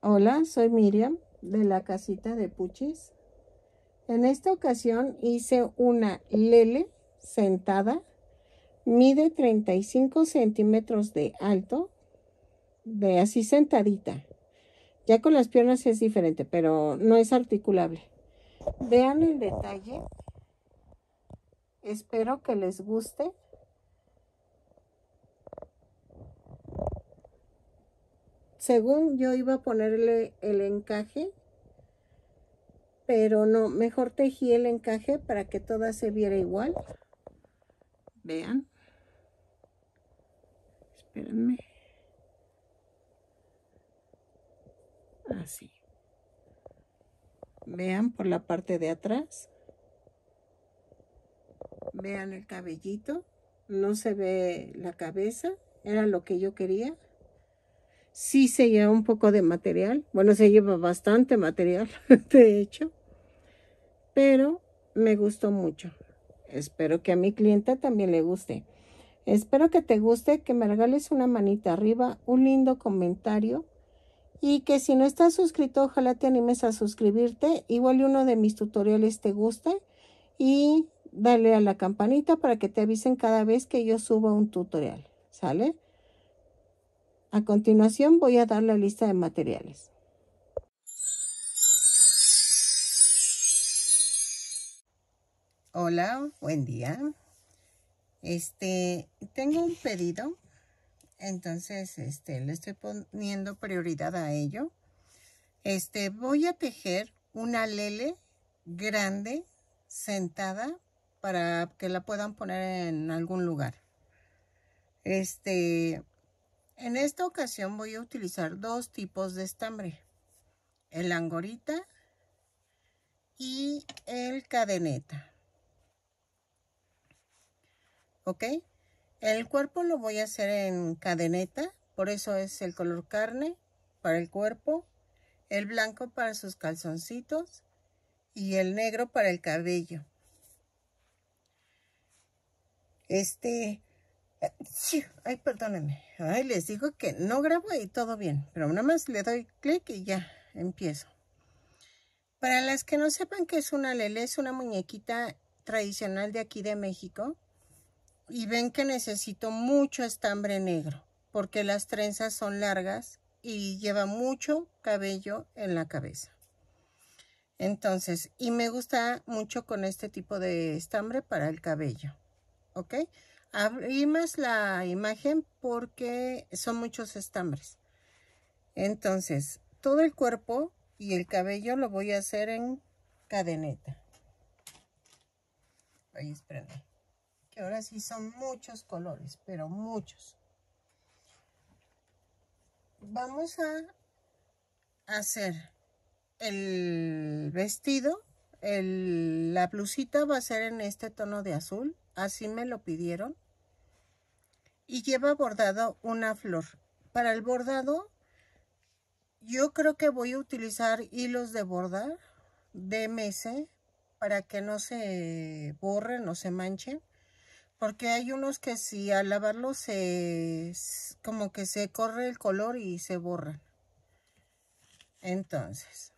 Hola, soy Miriam de la casita de Puchis. En esta ocasión hice una lele sentada. Mide 35 centímetros de alto, de así sentadita. Ya con las piernas es diferente, pero no es articulable. Vean el detalle. Espero que les guste. según yo iba a ponerle el encaje, pero no, mejor tejí el encaje para que toda se viera igual. Vean. Espérenme. Así. Vean por la parte de atrás. Vean el cabellito. No se ve la cabeza. Era lo que yo quería sí se lleva un poco de material. Bueno, se lleva bastante material, de hecho. Pero me gustó mucho. Espero que a mi clienta también le guste. Espero que te guste, que me regales una manita arriba, un lindo comentario. Y que si no estás suscrito, ojalá te animes a suscribirte. Igual uno de mis tutoriales te guste. Y dale a la campanita para que te avisen cada vez que yo suba un tutorial. ¿Sale? A continuación voy a dar la lista de materiales. Hola, buen día. Este, tengo un pedido, entonces este, le estoy poniendo prioridad a ello. Este, voy a tejer una lele grande sentada para que la puedan poner en algún lugar. Este, en esta ocasión voy a utilizar dos tipos de estambre. El angorita y el cadeneta. ¿Ok? El cuerpo lo voy a hacer en cadeneta, por eso es el color carne para el cuerpo, el blanco para sus calzoncitos y el negro para el cabello. Este, ay, perdónenme. Ay, les digo que no grabo y todo bien. Pero nada más le doy clic y ya, empiezo. Para las que no sepan que es una lele, es una muñequita tradicional de aquí de México. Y ven que necesito mucho estambre negro. Porque las trenzas son largas y lleva mucho cabello en la cabeza. Entonces, y me gusta mucho con este tipo de estambre para el cabello. ¿Ok? abrimos la imagen porque son muchos estambres. Entonces, todo el cuerpo y el cabello lo voy a hacer en cadeneta. Ahí, espérenme. Que ahora sí son muchos colores, pero muchos. Vamos a hacer el vestido. la blusita va a ser en este tono de azul así me lo pidieron. Y lleva bordado una flor. Para el bordado, yo creo que voy a utilizar hilos de bordar de para que no se borren o se manchen. Porque hay unos que si al lavarlos se, como que se corre el color y se borran. Entonces,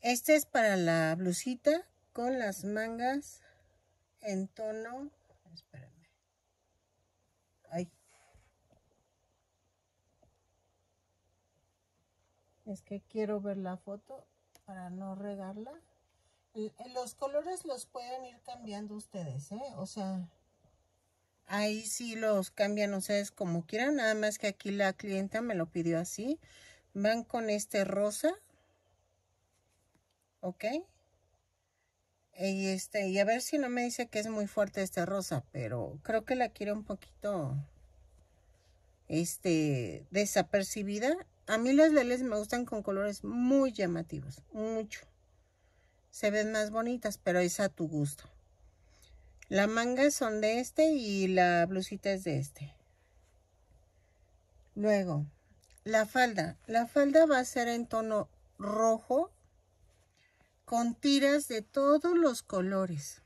este es para la blusita con las mangas en tono, Espérenme. ay, es que quiero ver la foto para no regarla. Eh, los colores los pueden ir cambiando ustedes, ¿eh? O sea, ahí sí los cambian ustedes como quieran, nada más que aquí la clienta me lo pidió así. Van con este rosa, ¿ok? Y, este, a ver si no me dice que es muy fuerte esta rosa, pero creo que la quiere un poquito este, desapercibida. A mí las leles me gustan con colores muy llamativos, mucho. Se ven más bonitas, pero es a tu gusto. La manga son de este y la blusita es de este. Luego, la falda. La falda va a ser en tono rojo con tiras de todos los colores.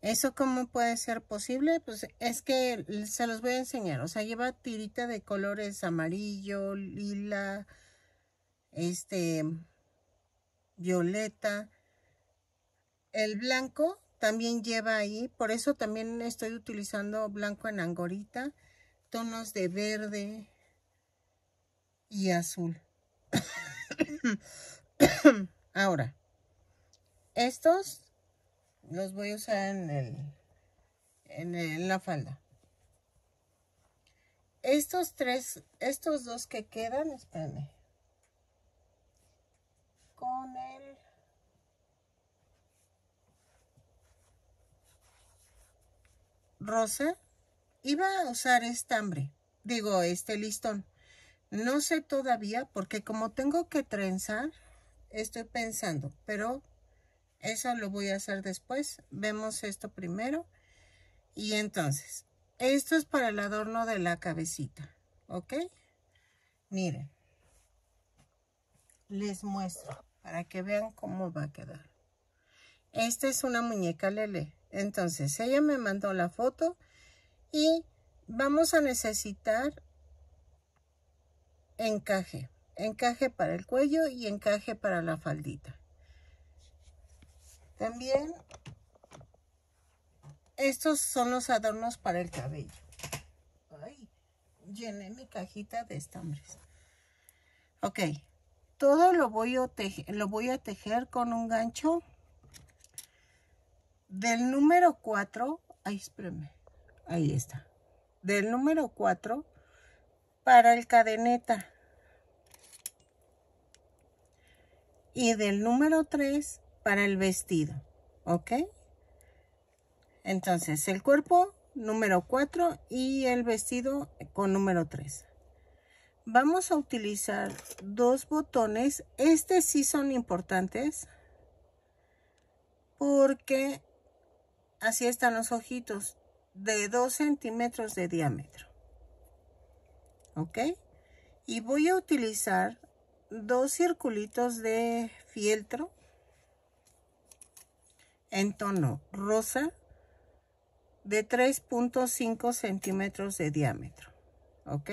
¿Eso cómo puede ser posible? Pues es que se los voy a enseñar. O sea, lleva tirita de colores amarillo, lila, este, violeta. El blanco también lleva ahí. Por eso también estoy utilizando blanco en angorita. Tonos de verde y azul. Ahora, estos los voy a usar en, el, en, la falda. Estos tres, estos dos que quedan, espérenme, Con el rosa. Iba a usar estambre, digo, este listón. No sé todavía porque como tengo que trenzar, estoy pensando, pero eso lo voy a hacer después. Vemos esto primero. Y entonces, esto es para el adorno de la cabecita, ¿ok? Miren, les muestro para que vean cómo va a quedar. Esta es una muñeca Lele. Entonces, ella me mandó la foto y vamos a necesitar encaje. Encaje para el cuello y encaje para la faldita. También estos son los adornos para el cabello. Ay, llené mi cajita de estambres. Ok, todo lo voy a tejer, lo voy a tejer con un gancho del número 4. Ay, espérame. Ahí está. Del número 4 para el cadeneta. Y del número 3 para el vestido. ¿Ok? Entonces, el cuerpo número 4 y el vestido con número 3. Vamos a utilizar dos botones. Este sí son importantes porque así están los ojitos de 2 centímetros de diámetro. ¿ok? Y voy a utilizar dos circulitos de fieltro en tono rosa de 3.5 centímetros de diámetro, ¿ok?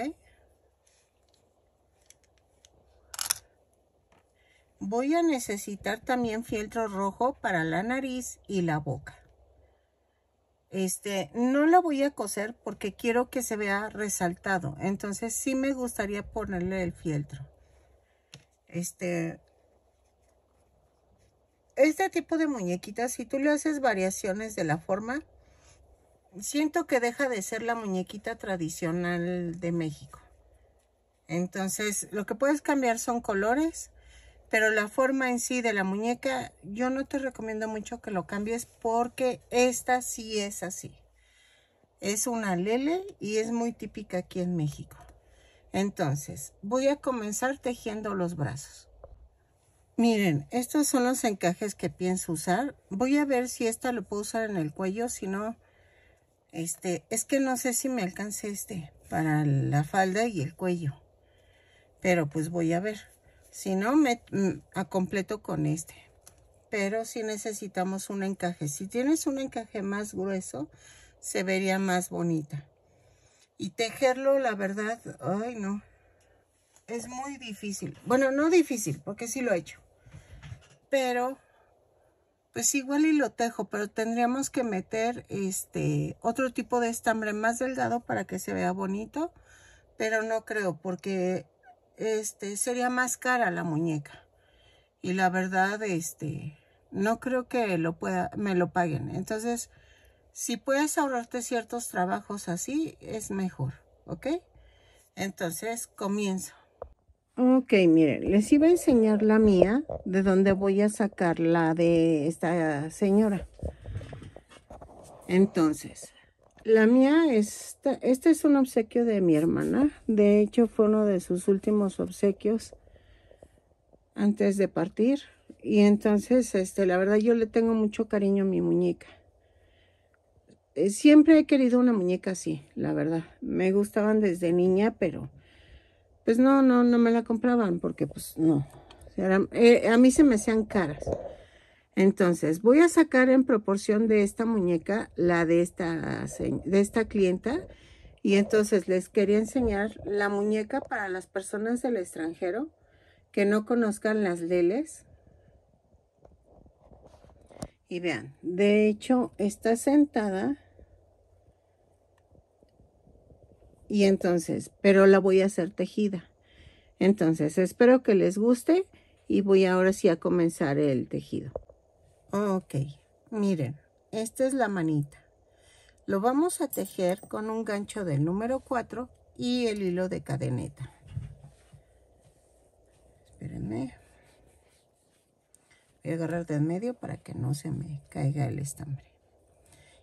Voy a necesitar también fieltro rojo para la nariz y la boca. Este, no la voy a coser porque quiero que se vea resaltado. Entonces sí me gustaría ponerle el fieltro. Este, este tipo de muñequita, si tú le haces variaciones de la forma, siento que deja de ser la muñequita tradicional de México. Entonces, lo que puedes cambiar son colores, pero la forma en sí de la muñeca yo no te recomiendo mucho que lo cambies porque esta sí es así. Es una lele y es muy típica aquí en México. Entonces voy a comenzar tejiendo los brazos. Miren, estos son los encajes que pienso usar. Voy a ver si esta lo puedo usar en el cuello, si no, este, es que no sé si me alcance este para la falda y el cuello. Pero pues voy a ver. Si no, me, mm, a completo con este. Pero si sí necesitamos un encaje. Si tienes un encaje más grueso, se vería más bonita. Y tejerlo, la verdad, ay no. Es muy difícil. Bueno, no difícil, porque sí lo he hecho. Pero, pues igual y lo tejo, pero tendríamos que meter este otro tipo de estambre más delgado para que se vea bonito. Pero no creo, porque este, sería más cara la muñeca. Y la verdad, este, no creo que lo pueda, me lo paguen. Entonces, si puedes ahorrarte ciertos trabajos así, es mejor, ¿ok? Entonces, comienzo. Ok, miren, les iba a enseñar la mía, de dónde voy a sacar la de esta señora. Entonces, la mía, esta, este es un obsequio de mi hermana. De hecho, fue uno de sus últimos obsequios antes de partir. Y entonces, este, la verdad, yo le tengo mucho cariño a mi muñeca. Eh, siempre he querido una muñeca así, la verdad. Me gustaban desde niña, pero pues no, no, no me la compraban porque pues no. Eh, a mí se me hacían caras. Entonces, voy a sacar en proporción de esta muñeca la de esta, de esta clienta. Y entonces les quería enseñar la muñeca para las personas del extranjero que no conozcan las leles. Y vean, de hecho está sentada. Y entonces, pero la voy a hacer tejida. Entonces, espero que les guste y voy ahora sí a comenzar el tejido. Ok, miren, esta es la manita. Lo vamos a tejer con un gancho del número 4 y el hilo de cadeneta. Espérenme. Voy a agarrar de en medio para que no se me caiga el estambre.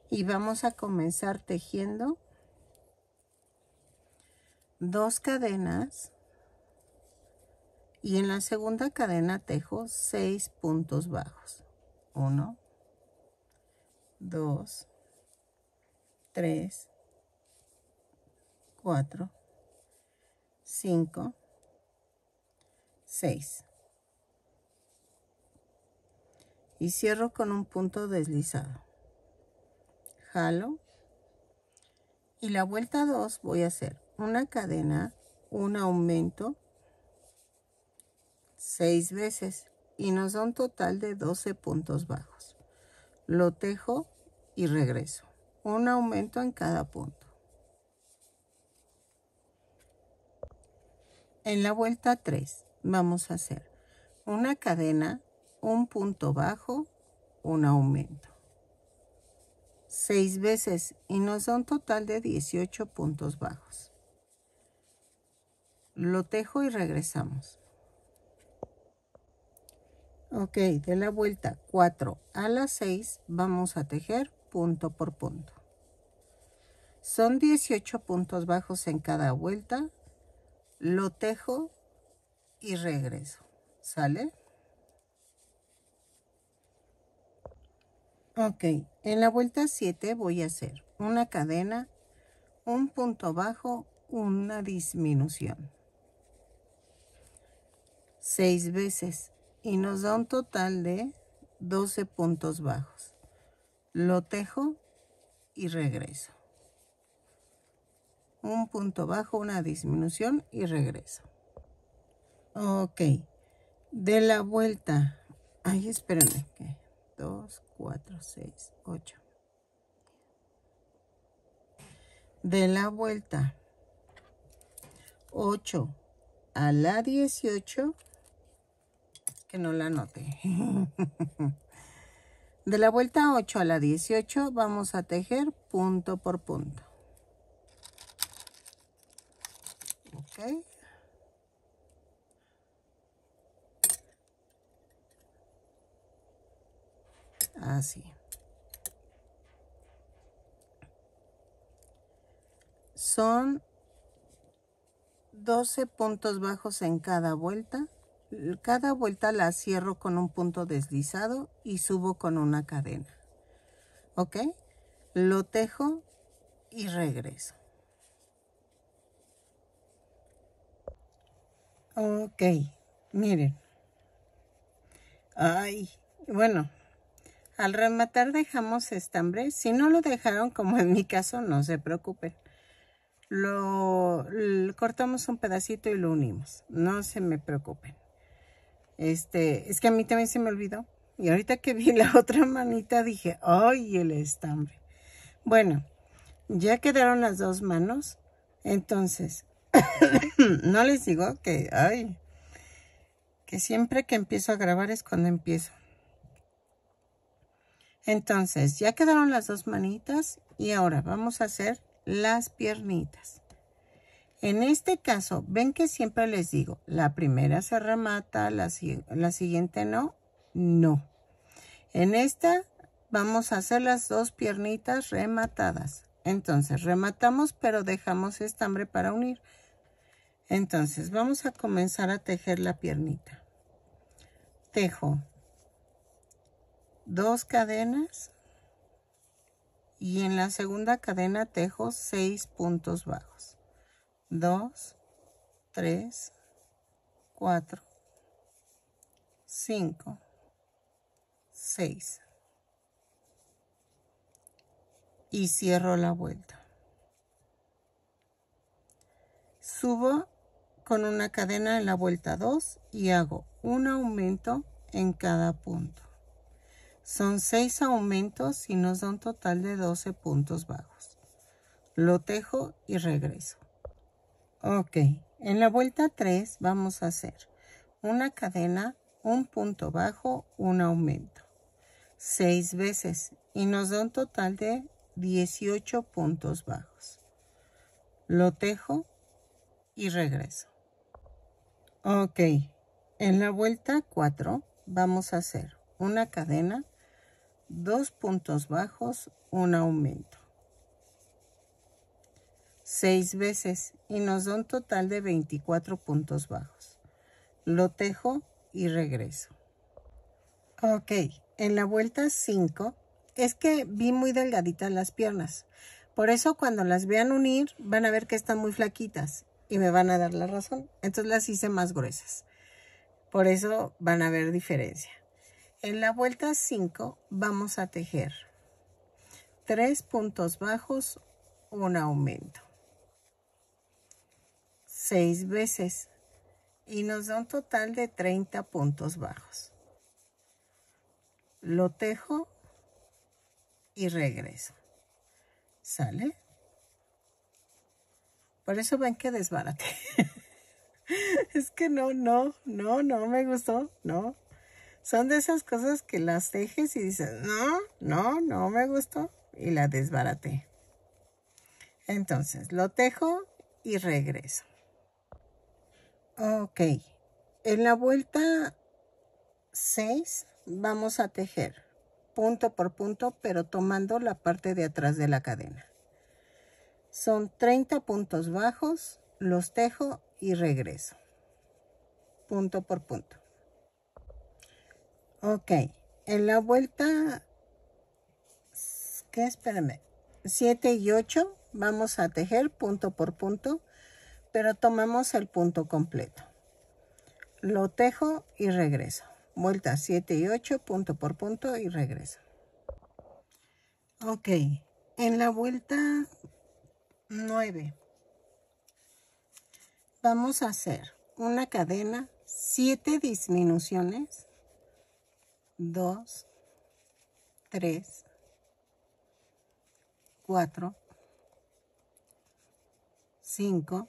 Y vamos a comenzar tejiendo dos cadenas y en la segunda cadena tejo seis puntos bajos. 1, 2, 3, 4, 5, 6. Y cierro con un punto deslizado. Jalo. Y la vuelta 2 voy a hacer una cadena, un aumento, 6 veces y nos da un total de 12 puntos bajos. Lo tejo y regreso. Un aumento en cada punto. En la vuelta 3 vamos a hacer una cadena, un punto bajo, un aumento. 6 veces y nos da un total de 18 puntos bajos. Lo tejo y regresamos ok de la vuelta 4 a las 6 vamos a tejer punto por punto son 18 puntos bajos en cada vuelta lo tejo y regreso sale ok en la vuelta 7 voy a hacer una cadena un punto bajo una disminución seis veces y nos da un total de 12 puntos bajos. Lo tejo y regreso. Un punto bajo, una disminución y regreso. Ok. De la vuelta. Ay, espérenme. 2, 4, 6, 8. De la vuelta. 8 a la 18 que no la note De la vuelta 8 a la 18 vamos a tejer punto por punto. Así. Son 12 puntos bajos en cada vuelta cada vuelta la cierro con un punto deslizado y subo con una cadena. ¿Ok? Lo tejo y regreso. Ok, miren. Ay, bueno, al rematar dejamos estambre. Si no lo dejaron, como en mi caso, no se preocupen. Lo, lo cortamos un pedacito y lo unimos. No se me preocupen. Este, es que a mí también se me olvidó. Y ahorita que vi la otra manita dije, ¡ay, el estambre! Bueno, ya quedaron las dos manos. Entonces, no les digo que, ay, que siempre que empiezo a grabar es cuando empiezo. Entonces, ya quedaron las dos manitas y ahora vamos a hacer las piernitas. En este caso, ven que siempre les digo, la primera se remata, la, siguiente no, no. En esta vamos a hacer las dos piernitas rematadas. Entonces rematamos pero dejamos estambre para unir. Entonces vamos a comenzar a tejer la piernita. Tejo dos cadenas y en la segunda cadena tejo seis puntos bajos. 2, 3, 4, 5, 6. Y cierro la vuelta. Subo con una cadena en la vuelta 2 y hago un aumento en cada punto. Son 6 aumentos y nos da un total de 12 puntos bajos. Lo tejo y regreso. Ok, en la vuelta 3 vamos a hacer una cadena, un punto bajo, un aumento. Seis veces y nos da un total de 18 puntos bajos. Lo tejo y regreso. Ok, en la vuelta 4 vamos a hacer una cadena, dos puntos bajos, un aumento seis veces y nos da un total de 24 puntos bajos. Lo tejo y regreso. Ok, en la vuelta 5 es que vi muy delgaditas las piernas. Por eso cuando las vean unir van a ver que están muy flaquitas y me van a dar la razón. Entonces las hice más gruesas. Por eso van a ver diferencia. En la vuelta 5 vamos a tejer tres puntos bajos, un aumento seis veces y nos da un total de 30 puntos bajos. Lo tejo y regreso. ¿Sale? Por eso ven que desbarate. es que no, no, no, no me gustó, no. Son de esas cosas que las tejes y dices, no, no, no me gustó. Y la desbarate. Entonces, lo tejo y regreso. Ok, en la vuelta 6 vamos a tejer punto por punto, pero tomando la parte de atrás de la cadena. Son 30 puntos bajos, los tejo y regreso. Punto por punto. Ok, en la vuelta, 7 y 8 vamos a tejer punto por punto, pero tomamos el punto completo. Lo tejo y regreso. Vuelta 7 y 8, punto por punto y regreso. Ok, en la vuelta 9 vamos a hacer una cadena, 7 disminuciones, 2, 3, 4, 5,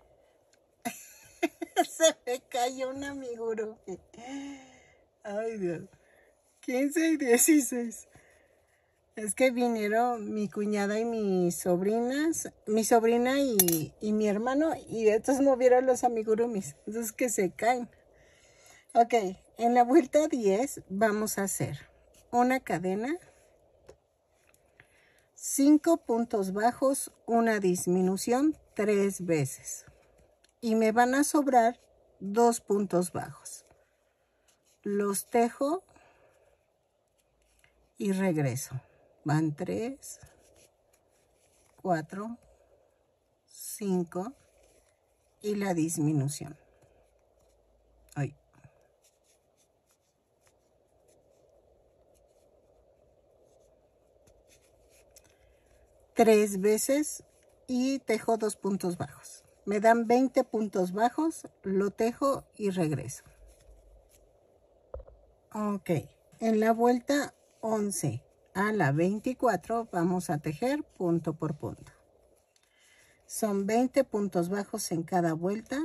Se me cayó un amigurumi Ay, Dios. 15 y 16. Es que vinieron mi cuñada y mis sobrinas, mi sobrina y, mi hermano, y estos movieron los amigurumis, entonces que se caen. Ok, en la vuelta 10 vamos a hacer una cadena, 5 puntos bajos, una disminución tres veces y me van a sobrar dos puntos bajos. Los tejo y regreso. Van tres, cuatro, cinco y la disminución. Tres veces y tejo dos puntos bajos me dan 20 puntos bajos, lo tejo y regreso. Ok, en la vuelta 11 a la 24 vamos a tejer punto por punto. Son 20 puntos bajos en cada vuelta,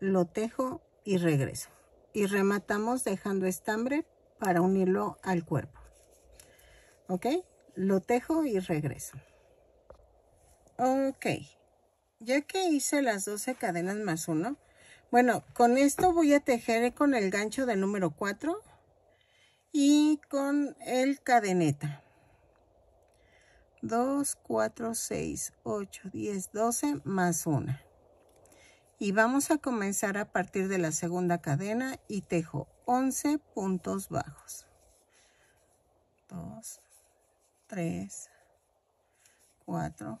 lo tejo y regreso. Y rematamos dejando estambre para unirlo al cuerpo. ¿Ok? Lo tejo y regreso. Ok ya que hice las 12 cadenas más 1, bueno, con esto voy a tejer con el gancho de número 4 y con el cadeneta. 2, 4, 6, 8, 10, 12 más 1. Y vamos a comenzar a partir de la segunda cadena y tejo 11 puntos bajos. 2, 3, 4,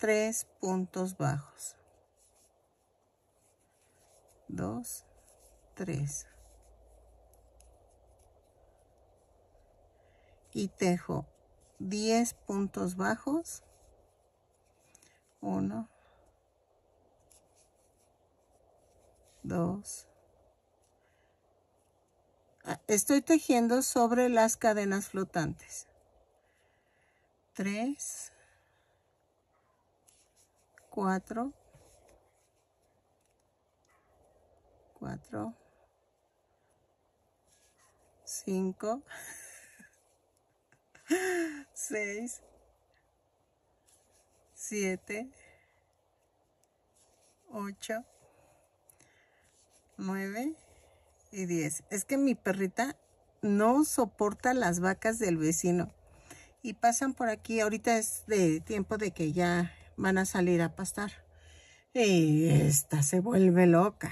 tres puntos bajos. Dos, tres. Y tejo 10 puntos bajos. 1, 2. Ah, estoy tejiendo sobre las cadenas flotantes. 3, 4 4 5 6 7 8 9 y 10 es que mi perrita no soporta las vacas del vecino y pasan por aquí ahorita es de tiempo de que ya van a salir a pastar. Y esta se vuelve loca.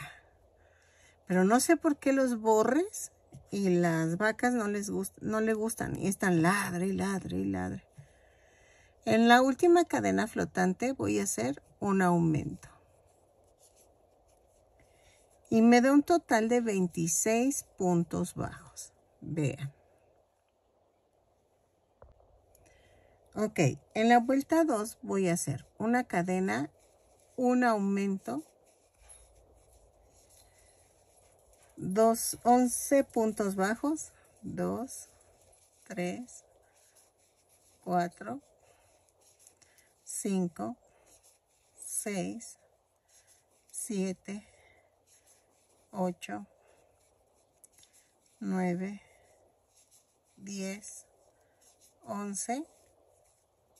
Pero no sé por qué los borres y las vacas no les no le gustan. Y están ladre y ladre y ladre. En la última cadena flotante voy a hacer un aumento. Y me da un total de 26 puntos bajos. Vean. Ok, en la vuelta 2 voy a hacer una cadena, un aumento, 2, 11 puntos bajos, 2, 3, 4, 5, 6, 7, 8, 9, 10, 11,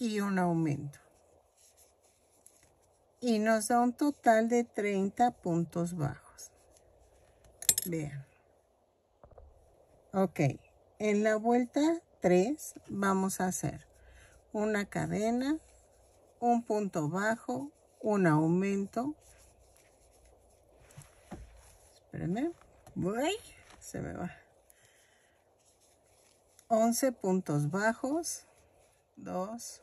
y un aumento. Y nos da un total de 30 puntos bajos. Vean. Ok, en la vuelta 3 vamos a hacer una cadena, un punto bajo, un aumento. Espérenme, voy, se me va. 11 puntos bajos, 2,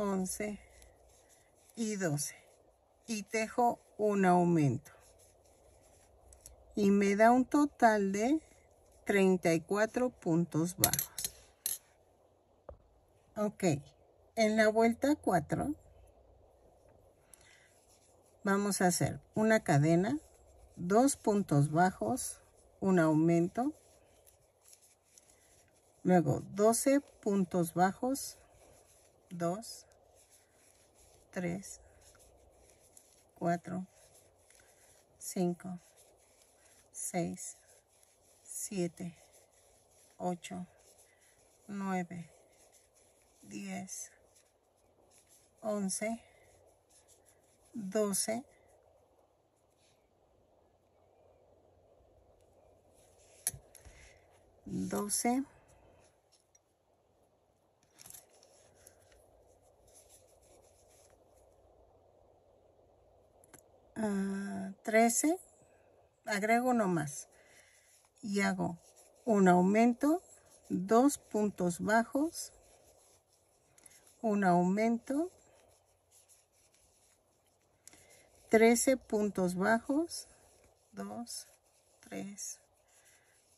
11 y 12 y tejo un aumento y me da un total de 34 puntos bajos ok en la vuelta 4 vamos a hacer una cadena dos puntos bajos un aumento luego 12 puntos bajos 2 3, 4, 5, 6, 7, 8, 9, 10, 11, 12, 12, 13, ah, agrego nomás y hago un aumento, dos puntos bajos, un aumento, 13 puntos bajos, 2, 3,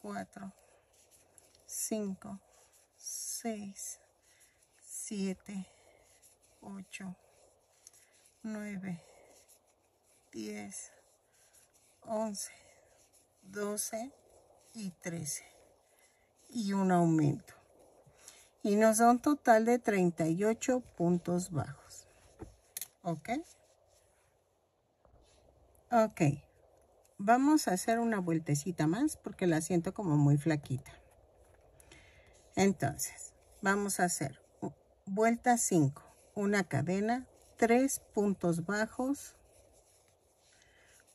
4, 5, 6, 7, 8, 9, 10, 11, 12 y 13. Y un aumento. Y nos da un total de 38 puntos bajos. ¿Ok? Ok. Vamos a hacer una vueltecita más porque la siento como muy flaquita. Entonces, vamos a hacer vuelta 5, una cadena, 3 puntos bajos,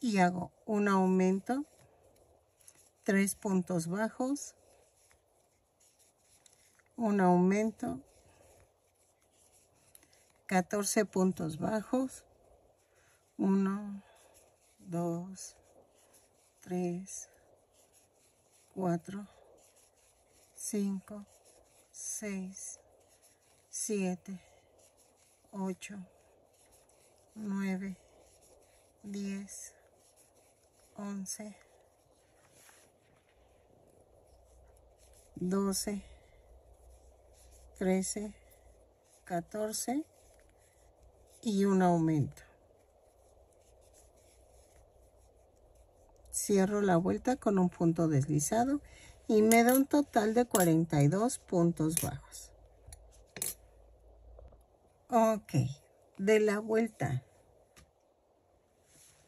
y hago un aumento, tres puntos bajos, un aumento, 14 puntos bajos, 1, 2, 3, 4, 5, 6, 7, 8, 9, 10, 11, 12, 13, 14 y un aumento. Cierro la vuelta con un punto deslizado y me da un total de 42 puntos bajos. Ok, de la vuelta.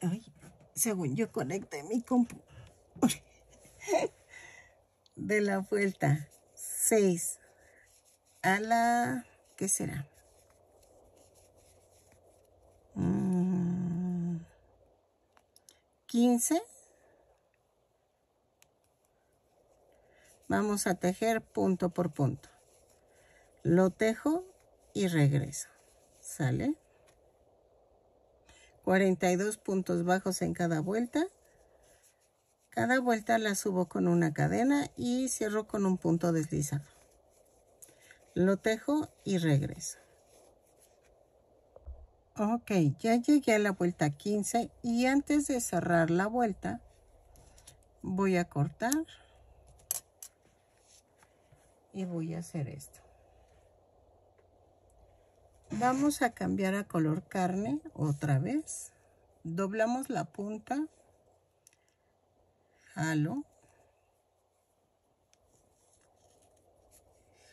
Ay, según yo conecté mi compu de la vuelta seis a la ¿qué será? Mm, quince. 15 vamos a tejer punto por punto lo tejo y regreso sale 42 puntos bajos en cada vuelta. Cada vuelta la subo con una cadena y cierro con un punto deslizado. Lo tejo y regreso. Ok, ya llegué a la vuelta 15 y antes de cerrar la vuelta voy a cortar y voy a hacer esto. Vamos a cambiar a color carne otra vez. Doblamos la punta. Jalo.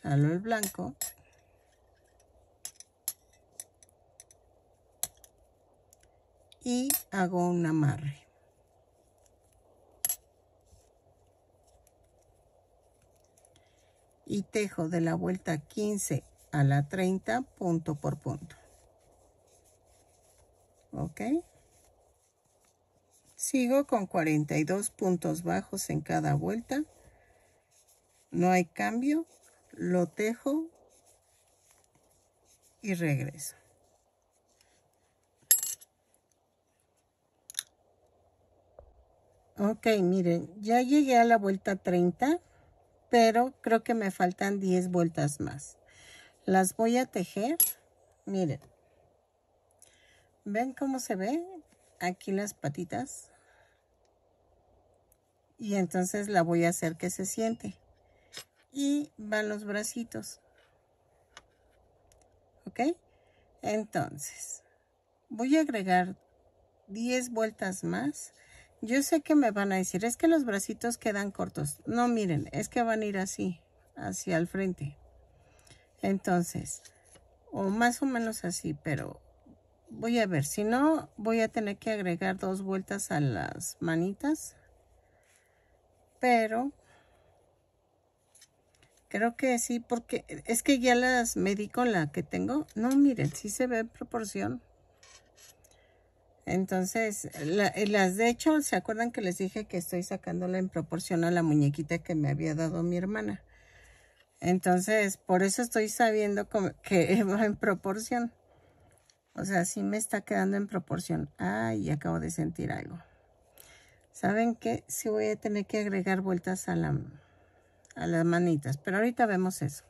Jalo el blanco. Y hago un amarre. Y tejo de la vuelta 15 a la 30 punto por punto. Ok. Sigo con 42 puntos bajos en cada vuelta. No hay cambio. Lo tejo y regreso. Ok, miren, ya llegué a la vuelta 30, pero creo que me faltan 10 vueltas más. Las voy a tejer. Miren. ¿Ven cómo se ve? Aquí las patitas. Y entonces la voy a hacer que se siente. Y van los bracitos. ¿Ok? Entonces, voy a agregar 10 vueltas más. Yo sé que me van a decir, es que los bracitos quedan cortos. No, miren, es que van a ir así, hacia el frente. Entonces, o más o menos así, pero voy a ver. Si no, voy a tener que agregar dos vueltas a las manitas. Pero creo que sí, porque es que ya las medí con la que tengo. No, miren, sí se ve en proporción. Entonces, eh, las de hecho, ¿se acuerdan que les dije que estoy sacándola en proporción a la muñequita que me había dado mi hermana? Entonces, por eso estoy sabiendo que va en proporción. O sea, sí me está quedando en proporción. Ay, acabo de sentir algo. ¿Saben qué? Sí voy a tener que agregar vueltas a, la, a las manitas. Pero ahorita vemos eso.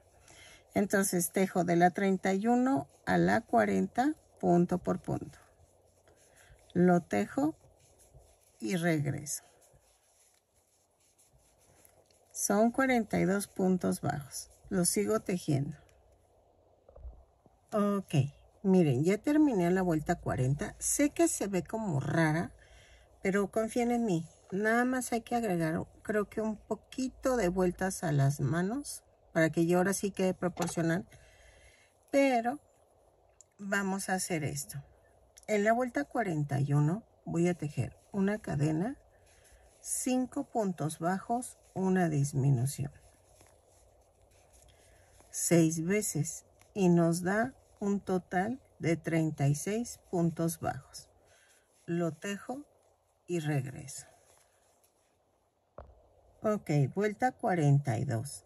Entonces, tejo de la 31 a la 40, punto por punto. Lo tejo y regreso. Son 42 puntos bajos. lo sigo tejiendo. Ok, miren, ya terminé la vuelta 40. Sé que se ve como rara, pero confíen en mí. Nada más hay que agregar, creo que un poquito de vueltas a las manos para que yo ahora sí quede proporcional. Pero vamos a hacer esto. En la vuelta 41 voy a tejer una cadena 5 puntos bajos, una disminución. 6 veces y nos da un total de 36 puntos bajos. Lo tejo y regreso. Ok, vuelta 42.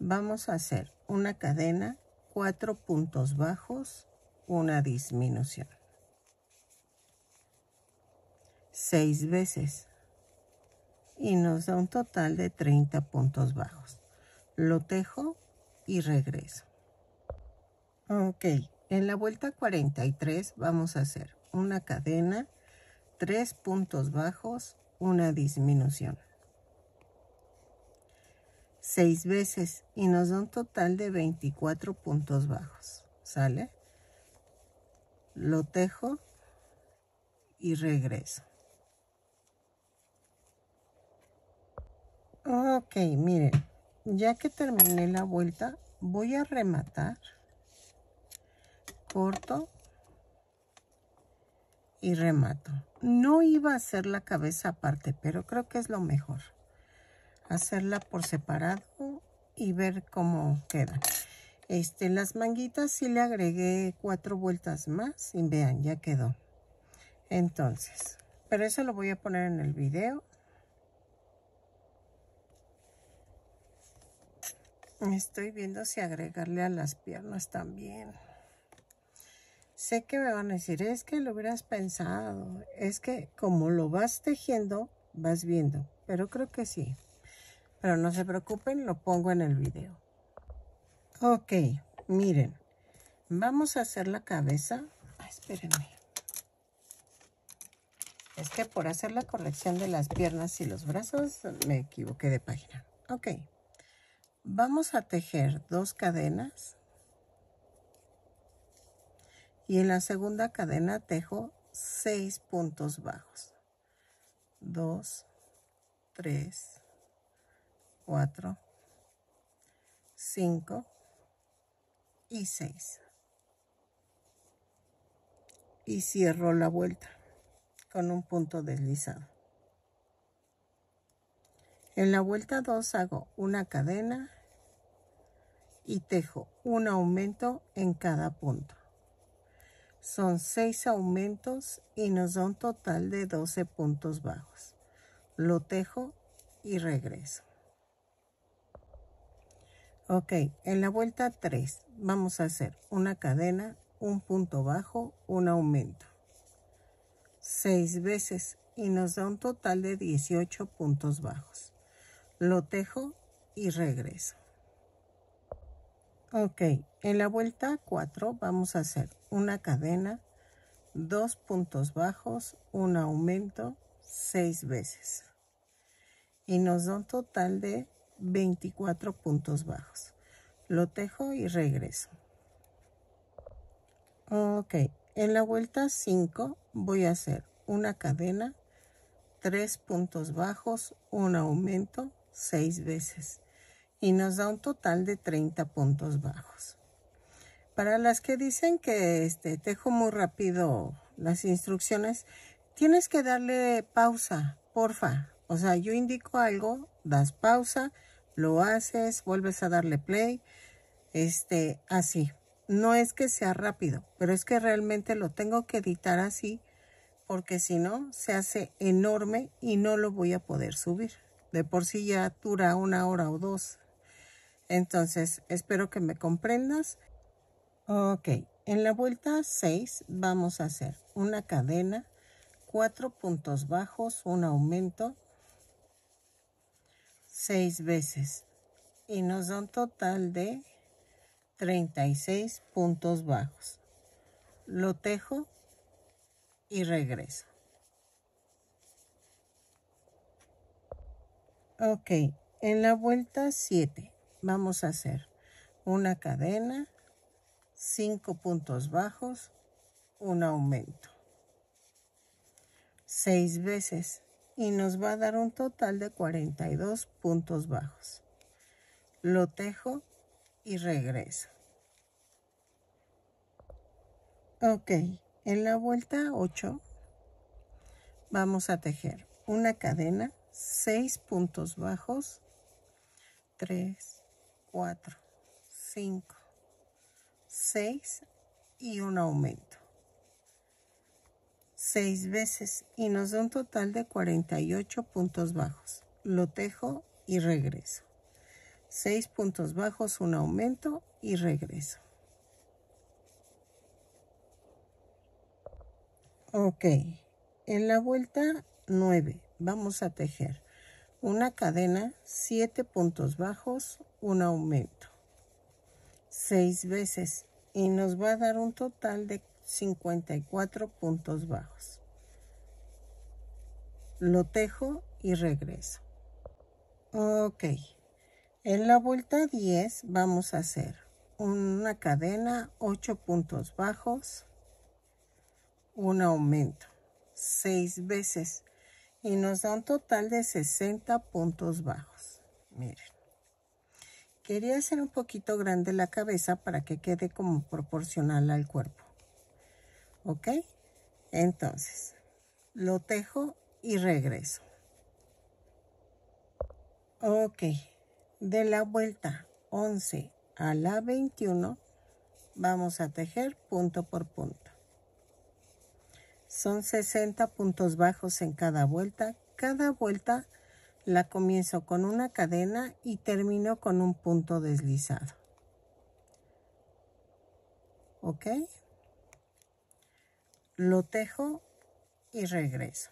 Vamos a hacer una cadena, 4 puntos bajos, una disminución. 6 veces y nos da un total de 30 puntos bajos. Lo tejo y regreso. Ok, en la vuelta 43 vamos a hacer una cadena, 3 puntos bajos, una disminución. 6 veces y nos da un total de 24 puntos bajos. ¿Sale? Lo tejo y regreso. Ok, miren, ya que terminé la vuelta, voy a rematar, corto y remato. No iba a hacer la cabeza aparte, pero creo que es lo mejor. Hacerla por separado y ver cómo queda. Este, las manguitas sí le agregué cuatro vueltas más y vean, ya quedó. Entonces, pero eso lo voy a poner en el video. Estoy viendo si agregarle a las piernas también. Sé que me van a decir, es que lo hubieras pensado. Es que como lo vas tejiendo, vas viendo. Pero creo que sí. Pero no se preocupen, lo pongo en el video. Ok, miren. Vamos a hacer la cabeza. Ah, espérenme. Es que por hacer la corrección de las piernas y los brazos me equivoqué de página. Ok vamos a tejer dos cadenas y en la segunda cadena tejo seis puntos bajos 2 3 4 5 y 6 y cierro la vuelta con un punto deslizado en la vuelta 2 hago una cadena y tejo un aumento en cada punto. Son 6 aumentos y nos da un total de 12 puntos bajos. Lo tejo y regreso. Ok, en la vuelta 3 vamos a hacer una cadena, un punto bajo, un aumento. Seis veces y nos da un total de 18 puntos bajos lo tejo y regreso. Ok, en la vuelta 4 vamos a hacer una cadena, dos puntos bajos, un aumento, seis veces. Y nos da un total de 24 puntos bajos. Lo tejo y regreso. Ok, en la vuelta 5 voy a hacer una cadena, tres puntos bajos, un aumento, seis veces y nos da un total de 30 puntos bajos. Para las que dicen que este, tejo muy rápido las instrucciones, tienes que darle pausa, porfa. O sea, yo indico algo, das pausa, lo haces, vuelves a darle play, este, así. No es que sea rápido, pero es que realmente lo tengo que editar así porque si no se hace enorme y no lo voy a poder subir de por sí ya dura una hora o dos. Entonces, espero que me comprendas. Ok, en la vuelta 6 vamos a hacer una cadena, cuatro puntos bajos, un aumento, seis veces. Y nos da un total de 36 puntos bajos. Lo tejo y regreso. Ok, en la vuelta 7 vamos a hacer una cadena, 5 puntos bajos, un aumento. 6 veces y nos va a dar un total de 42 puntos bajos. Lo tejo y regreso. Ok, en la vuelta 8 vamos a tejer una cadena 6 puntos bajos, 3, 4, 5, 6 y un aumento. 6 veces y nos da un total de 48 puntos bajos. Lo tejo y regreso. 6 puntos bajos, un aumento y regreso. Ok, en la vuelta 9 vamos a tejer una cadena, 7 puntos bajos, un aumento, 6 veces y nos va a dar un total de 54 puntos bajos. Lo tejo y regreso. Ok, en la vuelta 10 vamos a hacer una cadena, 8 puntos bajos, un aumento, 6 veces y nos da un total de 60 puntos bajos. Miren. Quería hacer un poquito grande la cabeza para que quede como proporcional al cuerpo. ¿Ok? Entonces, lo tejo y regreso. Ok, de la vuelta 11 a la 21 vamos a tejer punto por punto. Son 60 puntos bajos en cada vuelta. Cada vuelta la comienzo con una cadena y termino con un punto deslizado. ¿Ok? Lo tejo y regreso.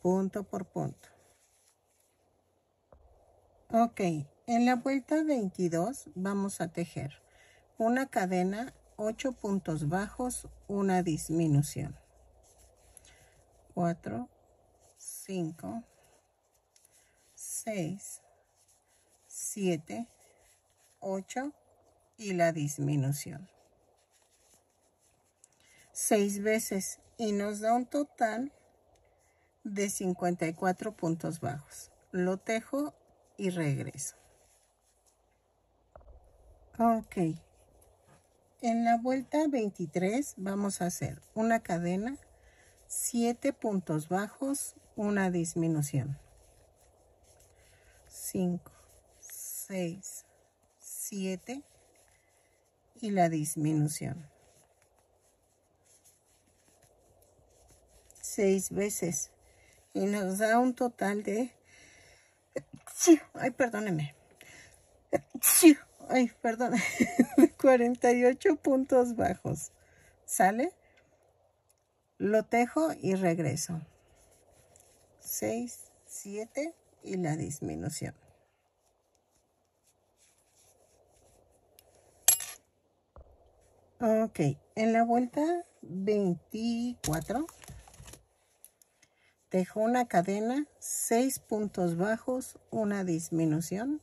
Punto por punto. Ok, en la vuelta 22 vamos a tejer una cadena 8 puntos bajos, una disminución. 4, 5, 6, 7, 8 y la disminución. 6 veces y nos da un total de 54 puntos bajos. Lo tejo y regreso. Ok, en la vuelta 23 vamos a hacer una cadena, 7 puntos bajos, una disminución. 5, 6, 7 y la disminución. 6 veces y nos da un total de... Ay, perdóneme ay, perdón, 48 puntos bajos. ¿Sale? Lo tejo y regreso. 6, 7 y la disminución. Ok, en la vuelta 24 tejo una cadena, 6 puntos bajos, una disminución,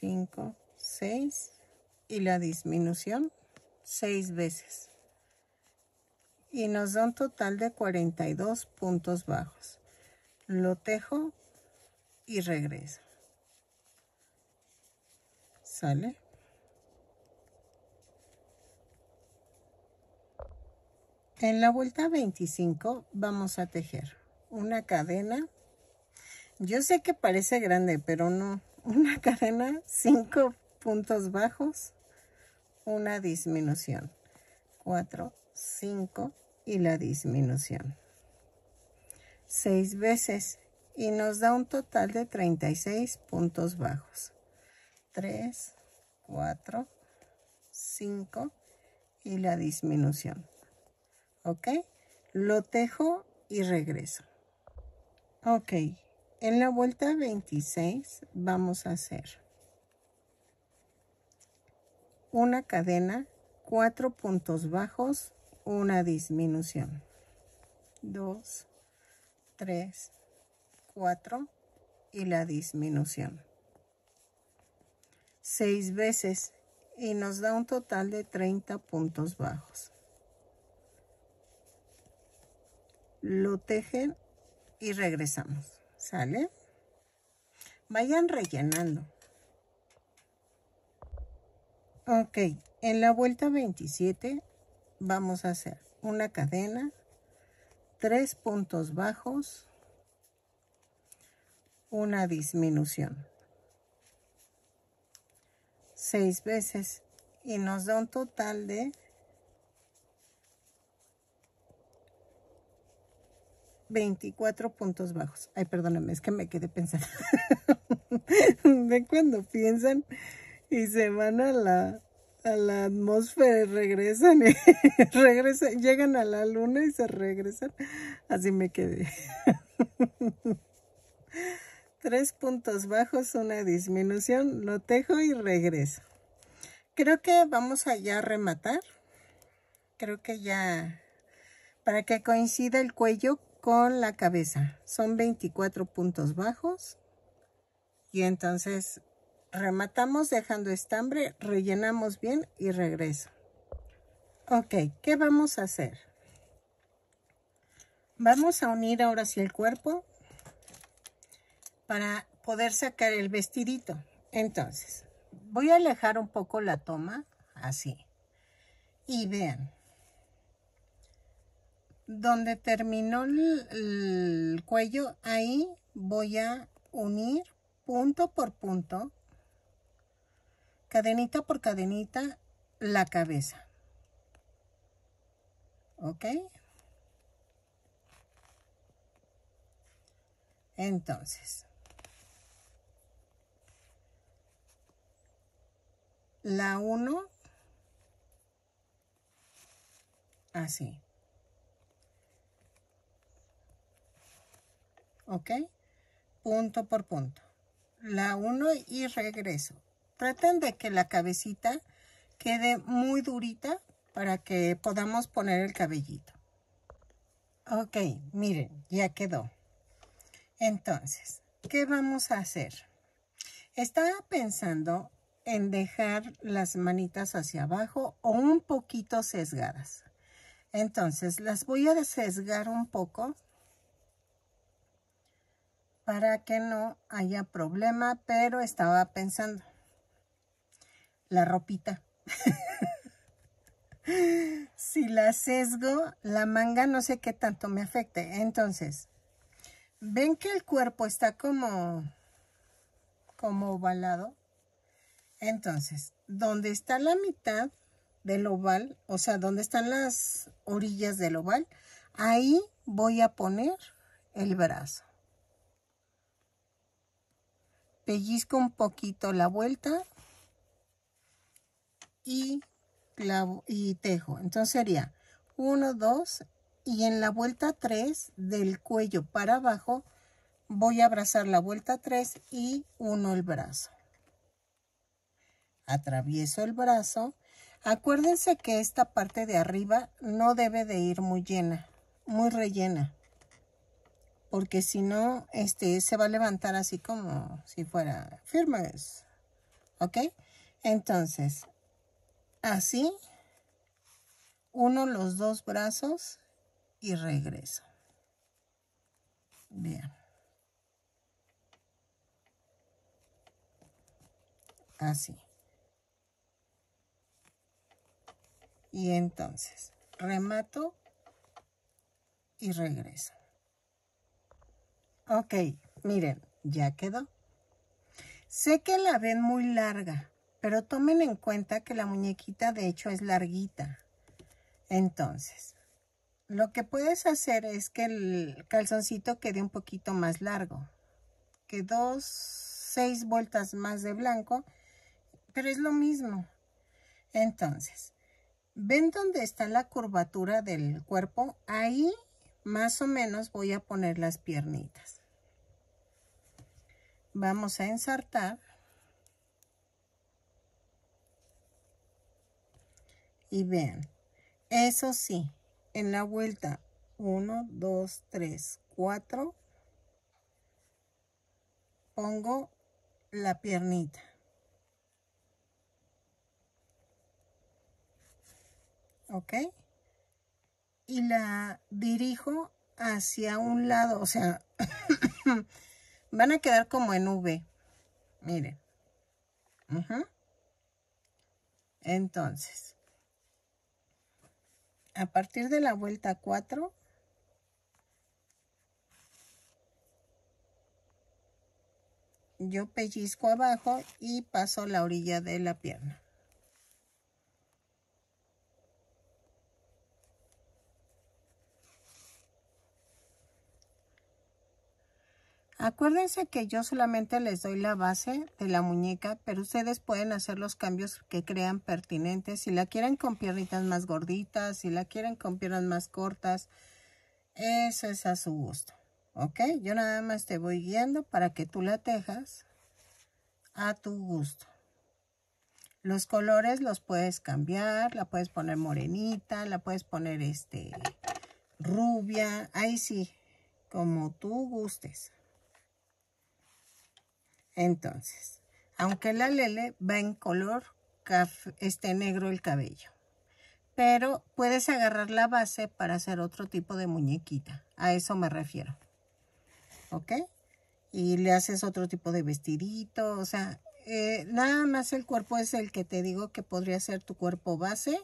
5, 6 y la disminución 6 veces. Y nos da un total de 42 puntos bajos. Lo tejo y regreso. ¿Sale? En la vuelta 25 vamos a tejer una cadena. Yo sé que parece grande, pero no una cadena, cinco puntos bajos, una disminución. cuatro cinco y la disminución. Seis veces y nos da un total de 36 puntos bajos. tres cuatro cinco y la disminución. ¿Ok? Lo tejo y regreso. Ok. En la vuelta 26 vamos a hacer una cadena, cuatro puntos bajos, una disminución. 2, 3, 4 y la disminución. Seis veces y nos da un total de 30 puntos bajos. Lo tejen y regresamos. ¿Sale? Vayan rellenando. Ok, en la vuelta 27 vamos a hacer una cadena, tres puntos bajos, una disminución. Seis veces y nos da un total de 24 puntos bajos. Ay, perdóname, es que me quedé pensando. de cuando piensan y se van a la, a la atmósfera y regresan, eh, regresan, llegan a la luna y se regresan. Así me quedé. Tres puntos bajos, una disminución, lo tejo y regreso. Creo que vamos a ya rematar. Creo que ya para que coincida el cuello con la cabeza. Son 24 puntos bajos. Y entonces rematamos dejando estambre, rellenamos bien y regreso. Ok, ¿qué vamos a hacer? Vamos a unir ahora sí el cuerpo para poder sacar el vestidito. Entonces, voy a alejar un poco la toma, así. Y vean, donde terminó el, cuello, ahí voy a unir punto por punto, cadenita por cadenita, la cabeza. ¿Ok? Entonces, la 1, así. ¿ok? Punto por punto. La uno y regreso. Traten de que la cabecita quede muy durita para que podamos poner el cabellito. Ok, miren, ya quedó. Entonces, ¿qué vamos a hacer? Estaba pensando en dejar las manitas hacia abajo o un poquito sesgadas. Entonces, las voy a desesgar un poco para que no haya problema, pero estaba pensando, la ropita. si la sesgo, la manga no sé qué tanto me afecte. Entonces, ven que el cuerpo está como, como ovalado. Entonces, donde está la mitad del oval, o sea, donde están las orillas del oval, ahí voy a poner el brazo pellizco un poquito la vuelta y clavo y tejo. Entonces sería 1, 2 y en la vuelta 3 del cuello para abajo voy a abrazar la vuelta 3 y 1 el brazo. Atravieso el brazo. Acuérdense que esta parte de arriba no debe de ir muy llena, muy rellena porque si no, este, se va a levantar así como si fuera firmes, ¿ok? Entonces, así, uno los dos brazos y regreso. Bien. Así. Y entonces, remato y regreso. Ok, miren, ya quedó. Sé que la ven muy larga, pero tomen en cuenta que la muñequita de hecho es larguita. Entonces, lo que puedes hacer es que el calzoncito quede un poquito más largo. Que dos, seis vueltas más de blanco, pero es lo mismo. Entonces, ¿ven dónde está la curvatura del cuerpo? Ahí más o menos voy a poner las piernitas. Vamos a ensartar. Y vean, eso sí, en la vuelta 1, 2, 3, 4, pongo la piernita. ¿Ok? y la dirijo hacia un lado, o sea, van a quedar como en V. Miren. Entonces, a partir de la vuelta 4, yo pellizco abajo y paso la orilla de la pierna. Acuérdense que yo solamente les doy la base de la muñeca, pero ustedes pueden hacer los cambios que crean pertinentes. Si la quieren con piernitas más gorditas, si la quieren con piernas más cortas, eso es a su gusto. ¿Ok? Yo nada más te voy guiando para que tú la tejas a tu gusto. Los colores los puedes cambiar, la puedes poner morenita, la puedes poner este rubia, ahí sí, como tú gustes. Entonces, aunque la Lele va en color este negro el cabello, pero puedes agarrar la base para hacer otro tipo de muñequita. A eso me refiero. ¿Ok? Y le haces otro tipo de vestidito, o sea, eh, nada más el cuerpo es el que te digo que podría ser tu cuerpo base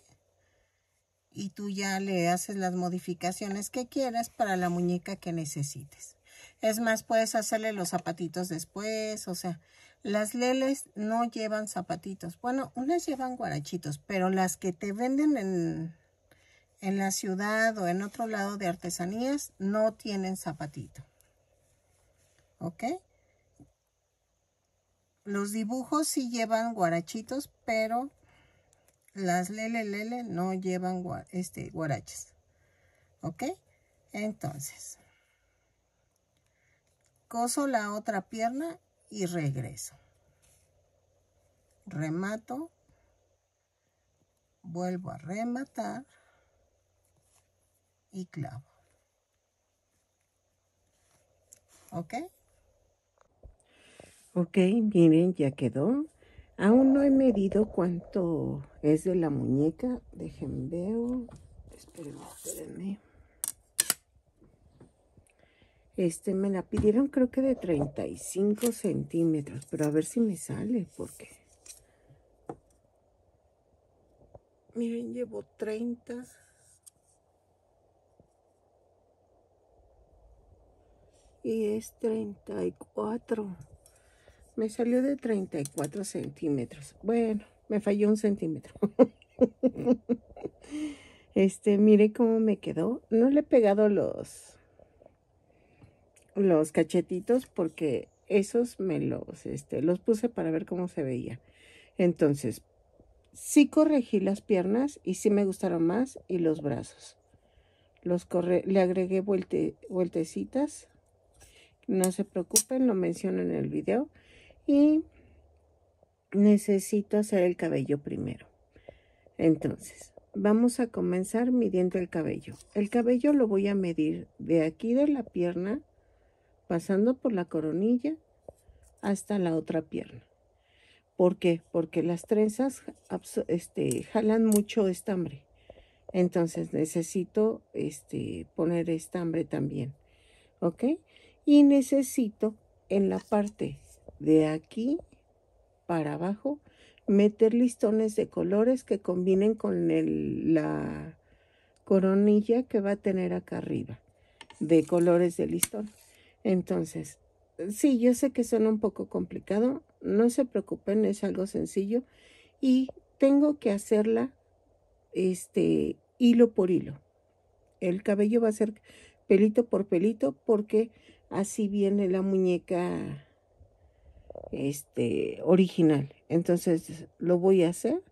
y tú ya le haces las modificaciones que quieras para la muñeca que necesites. Es más, puedes hacerle los zapatitos después, o sea, las leles no llevan zapatitos. Bueno, unas llevan guarachitos, pero las que te venden en, la ciudad o en otro lado de artesanías no tienen zapatito. ¿Ok? Los dibujos sí llevan guarachitos, pero las lele lele no llevan este, ¿Ok? Entonces, coso la otra pierna y regreso. Remato, vuelvo a rematar y clavo. ¿Ok? Ok, miren, ya quedó. Aún no he medido cuánto es de la muñeca. Dejen veo. Espérenme, espérenme. Este me la pidieron creo que de 35 centímetros, pero a ver si me sale, porque... Miren, llevo 30. Y es 34. Me salió de 34 centímetros. Bueno, me falló un centímetro. este, mire cómo me quedó. No le he pegado los los cachetitos porque esos me los, este, los puse para ver cómo se veía. Entonces, sí corregí las piernas y sí me gustaron más y los brazos. Los corre, le agregué vuelte, vueltecitas. No se preocupen, lo menciono en el video. Y necesito hacer el cabello primero. Entonces, vamos a comenzar midiendo el cabello. El cabello lo voy a medir de aquí de la pierna pasando por la coronilla hasta la otra pierna. ¿Por qué? Porque las trenzas este, jalan mucho estambre. Entonces necesito este, poner estambre también. ¿Ok? Y necesito en la parte de aquí para abajo meter listones de colores que combinen con la coronilla que va a tener acá arriba de colores de listón. Entonces, sí, yo sé que suena un poco complicado, no se preocupen, es algo sencillo y tengo que hacerla este hilo por hilo. El cabello va a ser pelito por pelito porque así viene la muñeca este original. Entonces, lo voy a hacer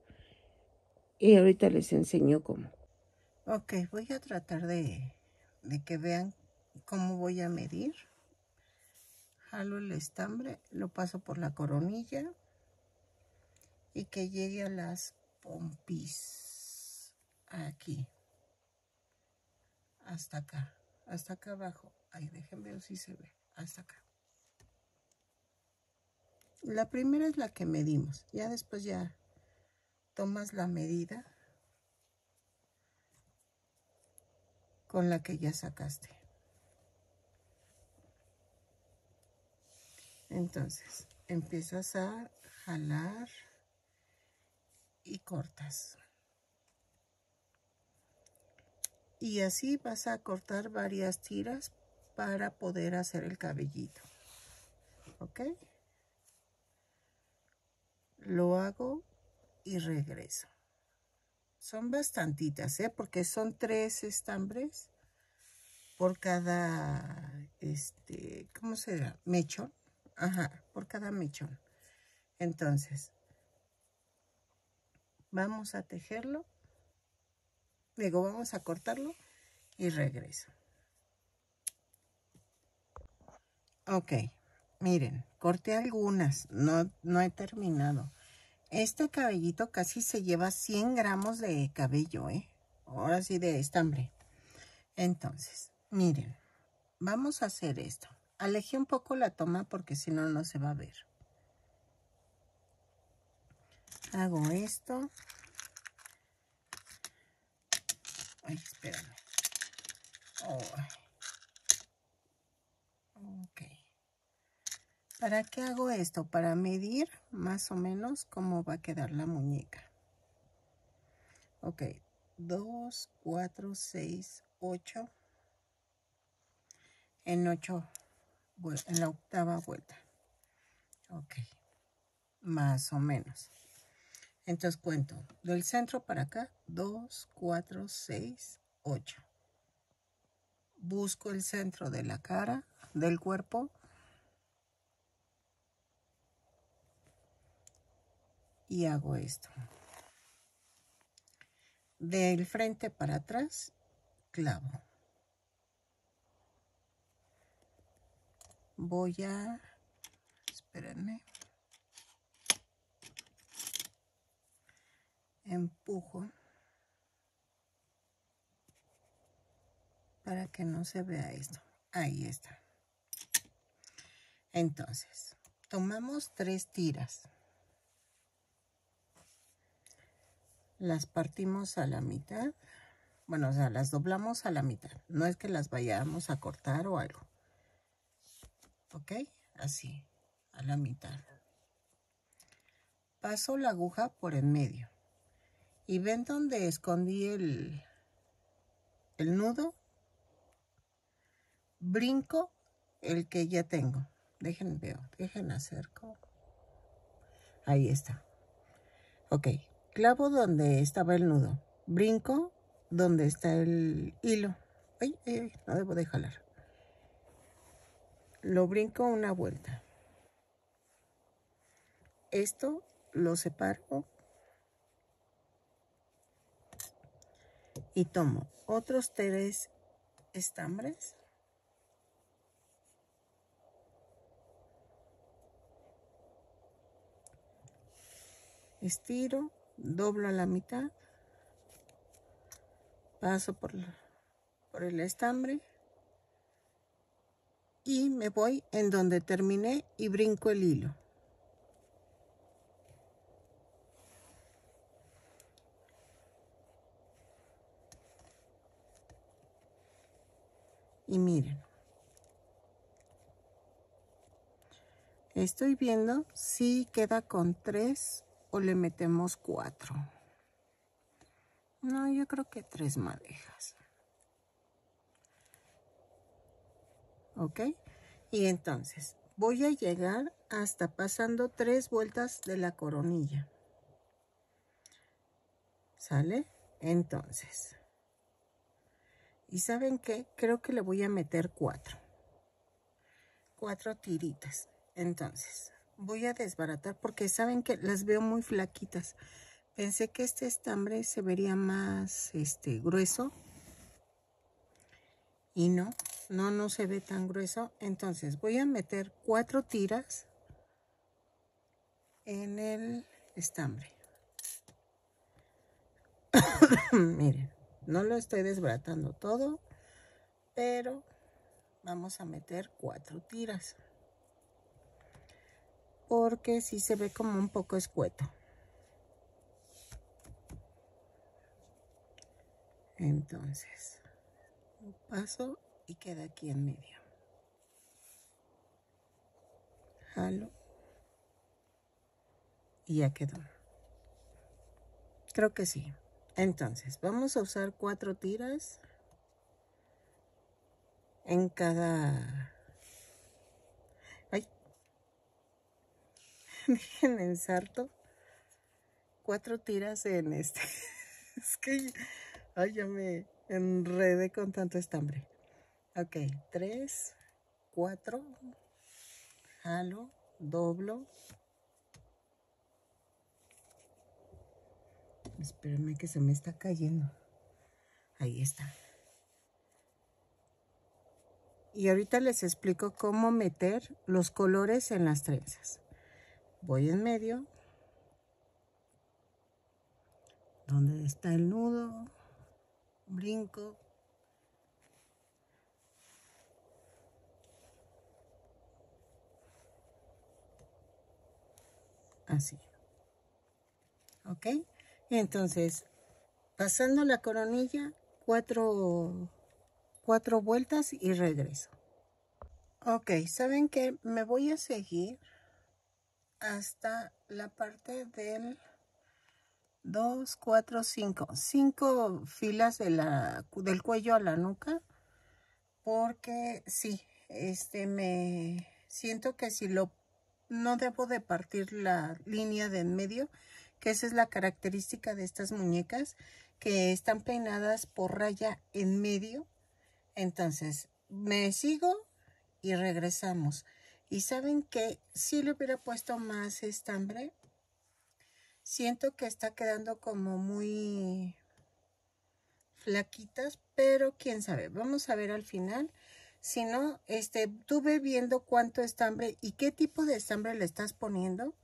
y ahorita les enseño cómo. Ok, voy a tratar de que vean cómo voy a medir jalo el estambre, lo paso por la coronilla y que llegue a las pompis, aquí, hasta acá, hasta acá abajo, ahí déjenme ver si se ve, hasta acá. La primera es la que medimos, ya después ya tomas la medida con la que ya sacaste. entonces empiezas a jalar y cortas y así vas a cortar varias tiras para poder hacer el cabellito ok lo hago y regreso son bastantitas ¿eh? porque son tres estambres por cada este cómo se llama? mechón Ajá, por cada mechón. Entonces, vamos a tejerlo. Luego vamos a cortarlo y regreso. Ok, miren, corté algunas, no, no he terminado. Este cabellito casi se lleva 100 gramos de cabello, ¿eh? Ahora sí de estambre. Entonces, miren, vamos a hacer esto alejé un poco la toma porque si no, no se va a ver. Hago esto. Ay, espérame. Ok. ¿Para qué hago esto? Para medir más o menos cómo va a quedar la muñeca. Ok. 2, 4, 6, 8. En 8 en la octava vuelta. Ok, más o menos. Entonces cuento del centro para acá, 2, 4, 6, 8. Busco el centro de la cara, del cuerpo. Y hago esto. Del frente para atrás, clavo. voy a espérenme empujo para que no se vea esto ahí está entonces tomamos tres tiras las partimos a la mitad bueno o sea las doblamos a la mitad no es que las vayamos a cortar o algo ¿ok? Así, a la mitad. Paso la aguja por en medio. Y ven donde escondí el, el nudo. Brinco el que ya tengo. Dejen, veo, dejen acerco. Ahí está. Ok, clavo donde estaba el nudo. Brinco donde está el hilo. no debo de jalar. Lo brinco una vuelta. Esto lo separo y tomo otros tres estambres. Estiro, doblo a la mitad, paso por, por el estambre y me voy en donde terminé y brinco el hilo. Y miren, estoy viendo si queda con tres o le metemos cuatro. No, yo creo que tres madejas. ¿ok? Y entonces voy a llegar hasta pasando tres vueltas de la coronilla. ¿Sale? Entonces. ¿Y saben qué? Creo que le voy a meter cuatro. Cuatro tiritas. Entonces, voy a desbaratar porque saben que las veo muy flaquitas. Pensé que este estambre se vería más este, grueso. Y no, no, no se ve tan grueso. Entonces voy a meter cuatro tiras en el estambre. Miren, no lo estoy desbratando todo, pero vamos a meter cuatro tiras. Porque si sí se ve como un poco escueto. Entonces, paso y queda aquí en medio. Jalo. Y ya quedó. Creo que sí. Entonces, vamos a usar cuatro tiras en cada... ¡Ay! Bien, ensarto. Cuatro tiras en este. es que... ya me enredé con tanto estambre. Ok, tres, cuatro, jalo, doblo. Espérenme que se me está cayendo. Ahí está. Y ahorita les explico cómo meter los colores en las trenzas. Voy en medio. Donde está el nudo. Brinco. así. ¿Ok? Entonces, pasando la coronilla, cuatro, cuatro vueltas y regreso. Ok, ¿saben que Me voy a seguir hasta la parte del 2, 4, 5. Cinco filas de la, del cuello a la nuca. Porque sí, este me siento que si lo no debo de partir la línea de en medio, que esa es la característica de estas muñecas, que están peinadas por raya en medio. Entonces, me sigo y regresamos. Y saben que si le hubiera puesto más estambre, siento que está quedando como muy flaquitas, pero quién sabe. Vamos a ver al final sino este, tuve viendo cuánto estambre y qué tipo de estambre le estás poniendo.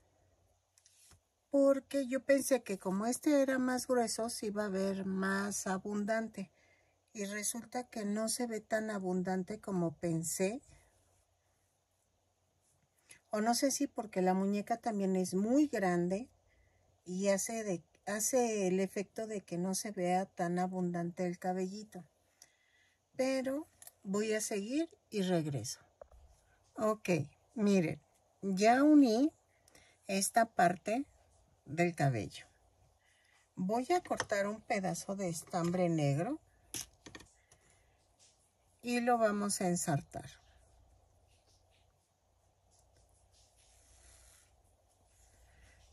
Porque yo pensé que como este era más grueso, se iba a ver más abundante. Y resulta que no se ve tan abundante como pensé. O no sé si porque la muñeca también es muy grande y hace, de, hace el efecto de que no se vea tan abundante el cabellito. Pero voy a seguir y regreso. Ok, miren, ya uní esta parte del cabello. Voy a cortar un pedazo de estambre negro y lo vamos a ensartar.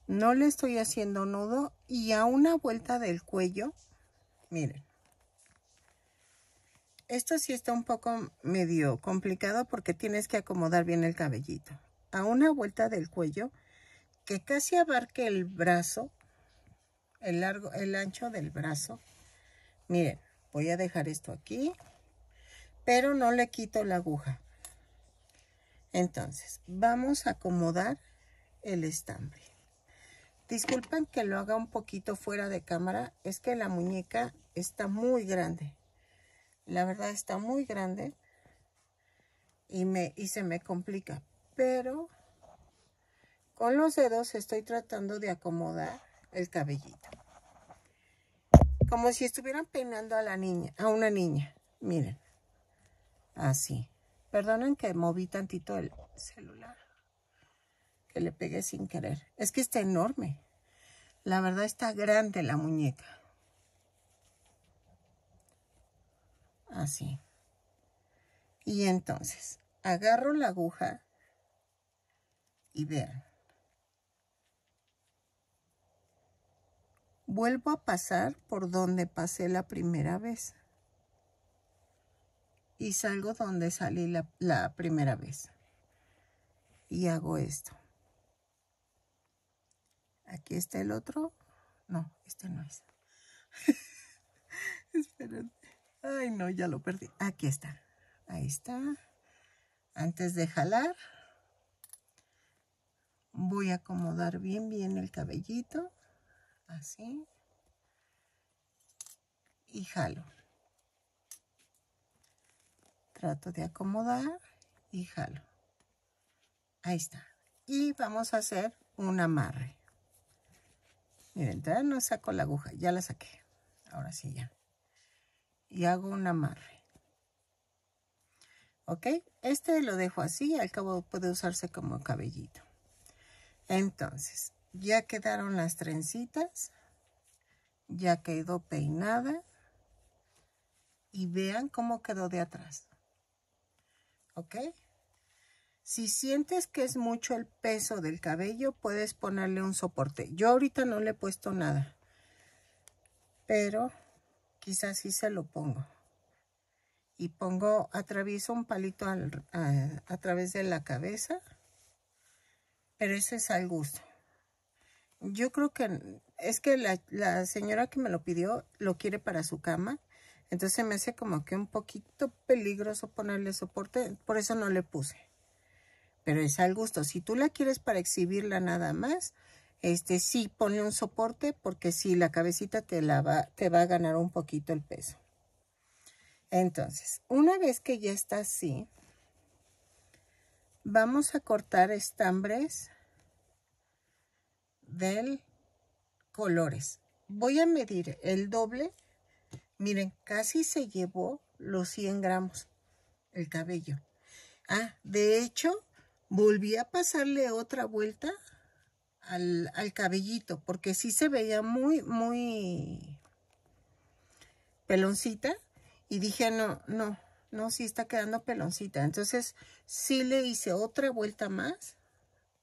No le estoy haciendo nudo y a una vuelta del cuello, miren, esto sí está un poco medio complicado porque tienes que acomodar bien el cabellito. A una vuelta del cuello que casi abarque el brazo, el largo, el ancho del brazo. Miren, voy a dejar esto aquí, pero no le quito la aguja. Entonces, vamos a acomodar el estambre. Disculpen que lo haga un poquito fuera de cámara, es que la muñeca está muy grande. La verdad está muy grande y, me, y se me complica. Pero con los dedos estoy tratando de acomodar el cabellito. Como si estuvieran peinando a la niña, a una niña. Miren. Así. Perdonen que moví tantito el celular. Que le pegué sin querer. Es que está enorme. La verdad está grande la muñeca. Así. Y entonces, agarro la aguja y vean. Vuelvo a pasar por donde pasé la primera vez. Y salgo donde salí la, primera vez. Y hago esto. Aquí está el otro. No, este no es. Esperen. Ay, no, ya lo perdí. Aquí está. Ahí está. Antes de jalar, voy a acomodar bien, bien el cabellito. Así. Y jalo. Trato de acomodar y jalo. Ahí está. Y vamos a hacer un amarre. Miren, todavía no saco la aguja, ya la saqué. Ahora sí ya y hago un amarre. ¿Ok? Este lo dejo así, al cabo puede usarse como cabellito. Entonces, ya quedaron las trencitas, ya quedó peinada y vean cómo quedó de atrás. ¿Ok? Si sientes que es mucho el peso del cabello, puedes ponerle un soporte. Yo ahorita no le he puesto nada, pero quizás sí se lo pongo. Y pongo, atravieso un palito eh, a, través de la cabeza, pero ese es al gusto. Yo creo que es que la, la, señora que me lo pidió lo quiere para su cama. Entonces me hace como que un poquito peligroso ponerle soporte. Por eso no le puse. Pero es al gusto. Si tú la quieres para exhibirla nada más, este sí pone un soporte porque si la cabecita te la va, te va a ganar un poquito el peso. Entonces, una vez que ya está así, vamos a cortar estambres del colores. Voy a medir el doble. Miren, casi se llevó los 100 gramos el cabello. Ah, de hecho, volví a pasarle otra vuelta al, cabellito, porque si se veía muy, muy peloncita. Y dije, no, no, no, si está quedando peloncita. Entonces si le hice otra vuelta más.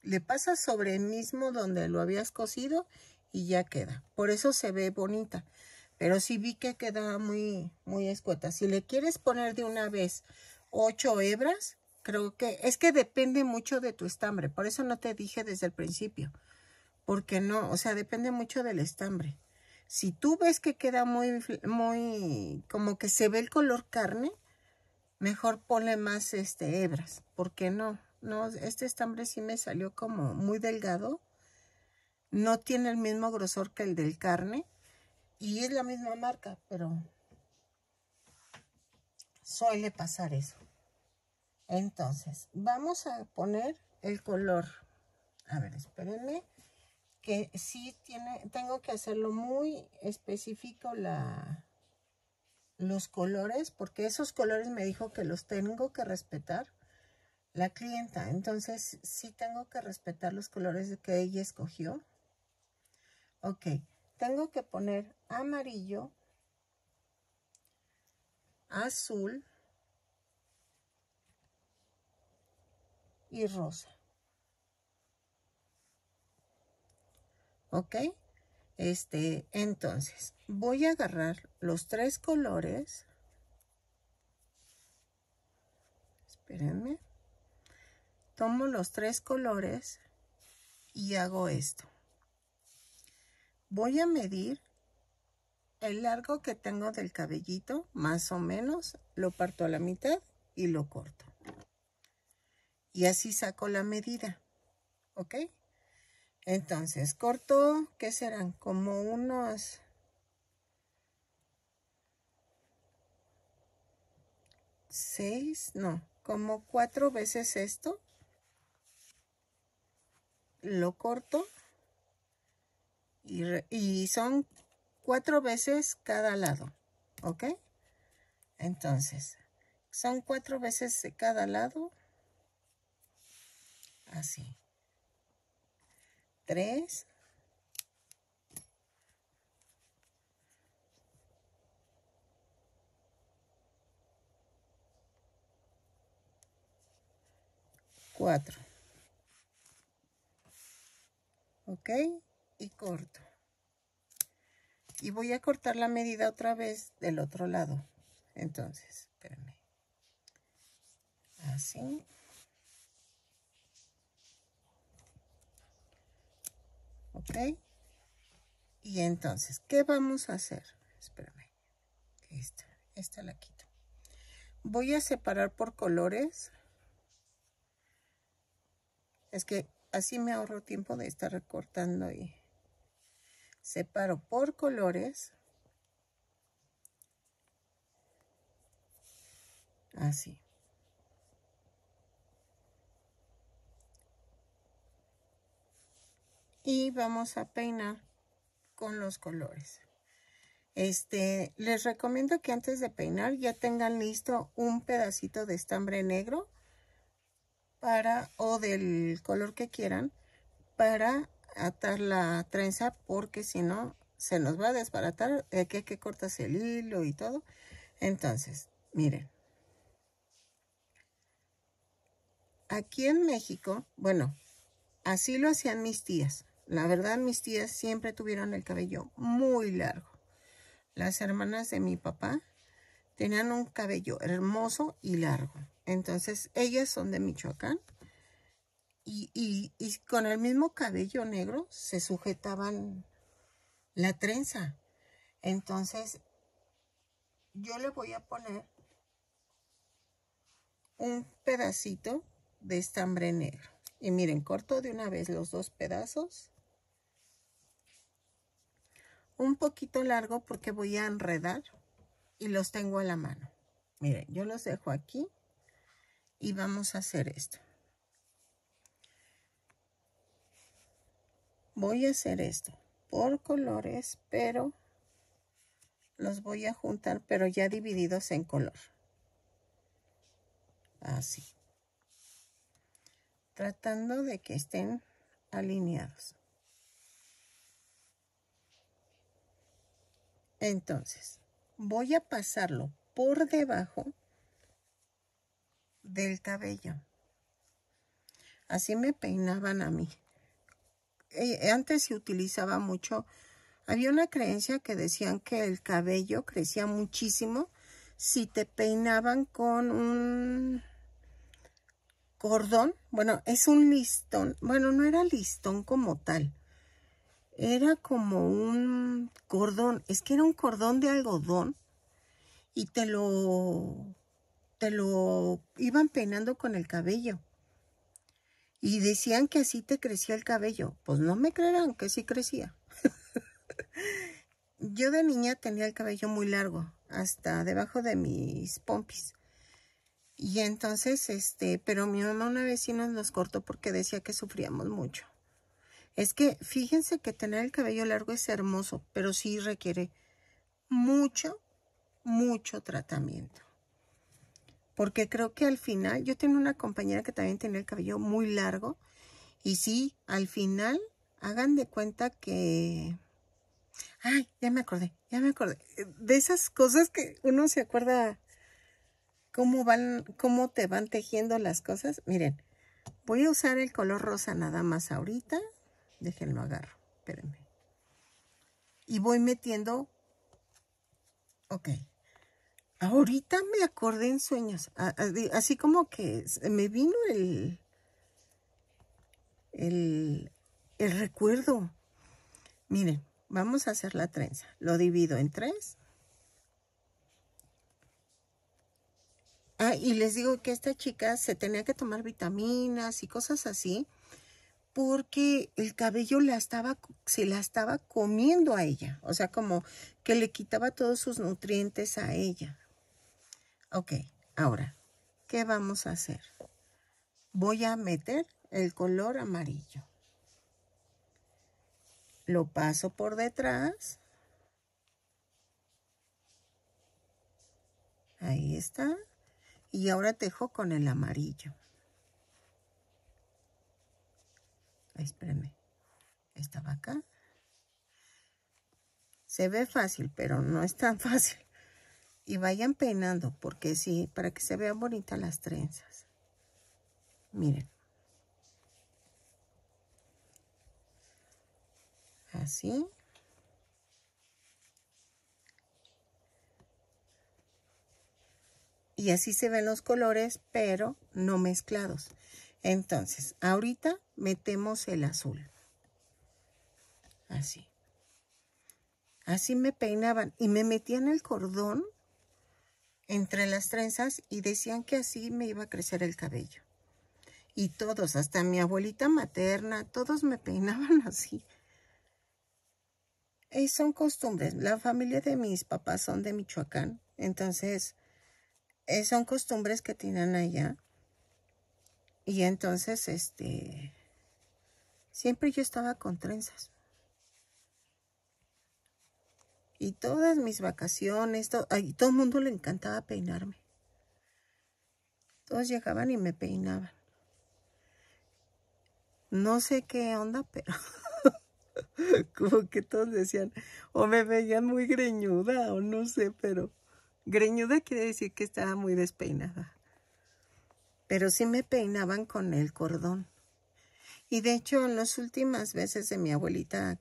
Le pasa sobre el mismo donde lo habías cosido y ya queda. Por eso se ve bonita. Pero si vi que quedaba muy, muy escueta. Si le quieres poner de una vez ocho hebras, creo que es que depende mucho de tu estambre. Por eso no te dije desde el principio porque no, o sea, depende mucho del estambre. Si tú ves que queda muy, muy, como que se ve el color carne, mejor ponle más este, hebras, porque no, no, este estambre sí me salió como muy delgado, no tiene el mismo grosor que el del carne, y es la misma marca, pero suele pasar eso. Entonces, vamos a poner el color. A ver, espérenme que sí tiene, tengo que hacerlo muy específico la, los colores, porque esos colores me dijo que los tengo que respetar la clienta. Entonces, sí tengo que respetar los colores que ella escogió. Ok, tengo que poner amarillo, azul y rosa. ¿ok? Este, entonces, voy a agarrar los tres colores. Espérenme. Tomo los tres colores y hago esto. Voy a medir el largo que tengo del cabellito, más o menos, lo parto a la mitad y lo corto. Y así saco la medida, ¿ok? Entonces corto, ¿qué serán? Como unos... Seis, no, como cuatro veces esto. Lo corto. Y, y son cuatro veces cada lado, ¿ok? Entonces, son cuatro veces cada lado. Así. Tres. Cuatro. Ok, y corto. Y voy a cortar la medida otra vez del otro lado. Entonces, Así. ¿Ok? Y entonces, ¿qué vamos a hacer? Espérame. Esta, esta la quito. Voy a separar por colores. Es que así me ahorro tiempo de estar recortando y separo por colores. Así. y vamos a peinar con los colores. Este, les recomiendo que antes de peinar ya tengan listo un pedacito de estambre negro para o del color que quieran para atar la trenza porque si no se nos va a desbaratar aquí hay que cortas el hilo y todo entonces miren aquí en México bueno así lo hacían mis tías la verdad, mis tías siempre tuvieron el cabello muy largo. Las hermanas de mi papá tenían un cabello hermoso y largo. Entonces, ellas son de Michoacán. Y, con el mismo cabello negro se sujetaban la trenza. Entonces, yo le voy a poner un pedacito de estambre negro. Y miren, corto de una vez los dos pedazos un poquito largo porque voy a enredar y los tengo a la mano. Miren, yo los dejo aquí y vamos a hacer esto. Voy a hacer esto por colores, pero los voy a juntar, pero ya divididos en color. Así. Tratando de que estén alineados. Entonces, voy a pasarlo por debajo del cabello. Así me peinaban a mí. Eh, antes se utilizaba mucho, había una creencia que decían que el cabello crecía muchísimo si te peinaban con un cordón, bueno, es un listón, bueno, no era listón como tal, era como un cordón, es que era un cordón de algodón y te lo, te lo iban peinando con el cabello. Y decían que así te crecía el cabello. Pues no me creerán que sí crecía. Yo de niña tenía el cabello muy largo, hasta debajo de mis pompis. Y entonces, este, pero mi mamá una vez sí nos cortó porque decía que sufríamos mucho. Es que fíjense que tener el cabello largo es hermoso, pero sí requiere mucho, mucho tratamiento. Porque creo que al final, yo tengo una compañera que también tenía el cabello muy largo y sí, al final, hagan de cuenta que... Ay, ya me acordé, ya me acordé. De esas cosas que uno se acuerda cómo van, cómo te van tejiendo las cosas. Miren, voy a usar el color rosa nada más ahorita. Déjenlo agarro, espérenme. Y voy metiendo, ok. Ahorita me acordé en sueños, así como que me vino el, el, el recuerdo. Miren, vamos a hacer la trenza. Lo divido en tres. Ah, y les digo que esta chica se tenía que tomar vitaminas y cosas así porque el cabello estaba, se la estaba comiendo a ella, o sea, como que le quitaba todos sus nutrientes a ella. Ok, ahora, ¿qué vamos a hacer? Voy a meter el color amarillo. Lo paso por detrás. Ahí está. Y ahora tejo con el amarillo. espérenme, estaba acá. Se ve fácil, pero no es tan fácil. Y vayan peinando, porque sí, para que se vean bonitas las trenzas. Miren. Así. Y así se ven los colores, pero no mezclados. Entonces, ahorita metemos el azul. Así. Así me peinaban y me metían el cordón entre las trenzas y decían que así me iba a crecer el cabello. Y todos, hasta mi abuelita materna, todos me peinaban así. Y eh, son costumbres. La familia de mis papás son de Michoacán. Entonces, eh, son costumbres que tienen allá. Y entonces, este, siempre yo estaba con trenzas. Y todas mis vacaciones, todo, todo el mundo le encantaba peinarme. Todos llegaban y me peinaban. No sé qué onda, pero como que todos decían, o me veían muy greñuda, o no sé, pero greñuda quiere decir que estaba muy despeinada pero sí me peinaban con el cordón. Y de hecho, en las últimas veces de mi abuelita,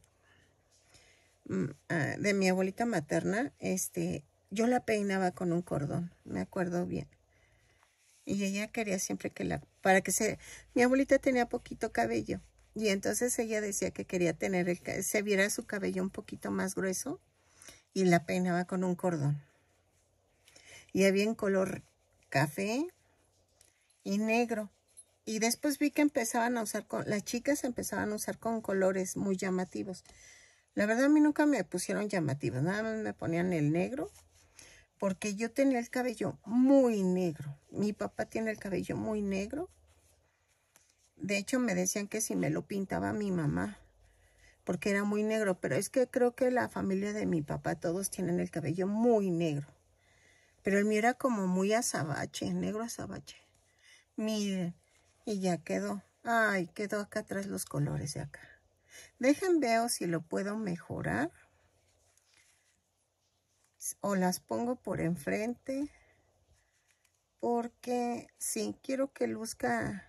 mm, ah, de mi abuelita materna, este, yo la peinaba con un cordón, me acuerdo bien. Y ella quería siempre que la, para que se, mi abuelita tenía poquito cabello. Y entonces ella decía que quería tener, el, se viera su cabello un poquito más grueso y la peinaba con un cordón. Y había en color café, y negro. Y después vi que empezaban a usar, con, las chicas empezaban a usar con colores muy llamativos. La verdad a mí nunca me pusieron llamativos, nada más me ponían el negro, porque yo tenía el cabello muy negro. Mi papá tiene el cabello muy negro. De hecho me decían que si me lo pintaba mi mamá, porque era muy negro, pero es que creo que la familia de mi papá todos tienen el cabello muy negro. Pero el mío era como muy azabache, negro azabache. Miren, y ya quedó. Ay, quedó acá atrás los colores de acá. Dejen veo si lo puedo mejorar. O las pongo por enfrente. Porque sí, quiero que luzca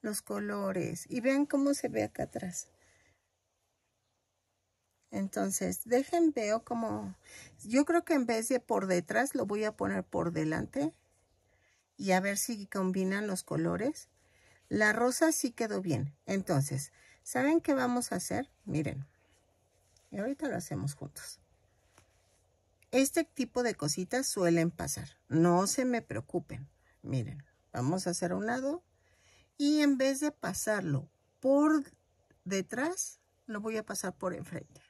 los colores. Y vean cómo se ve acá atrás. Entonces, dejen veo cómo... Yo creo que en vez de por detrás, lo voy a poner por delante y a ver si combinan los colores. La rosa sí quedó bien. Entonces, ¿saben qué vamos a hacer? Miren, y ahorita lo hacemos juntos. Este tipo de cositas suelen pasar. No se me preocupen. Miren, vamos a hacer un lado y en vez de pasarlo por detrás, lo voy a pasar por enfrente.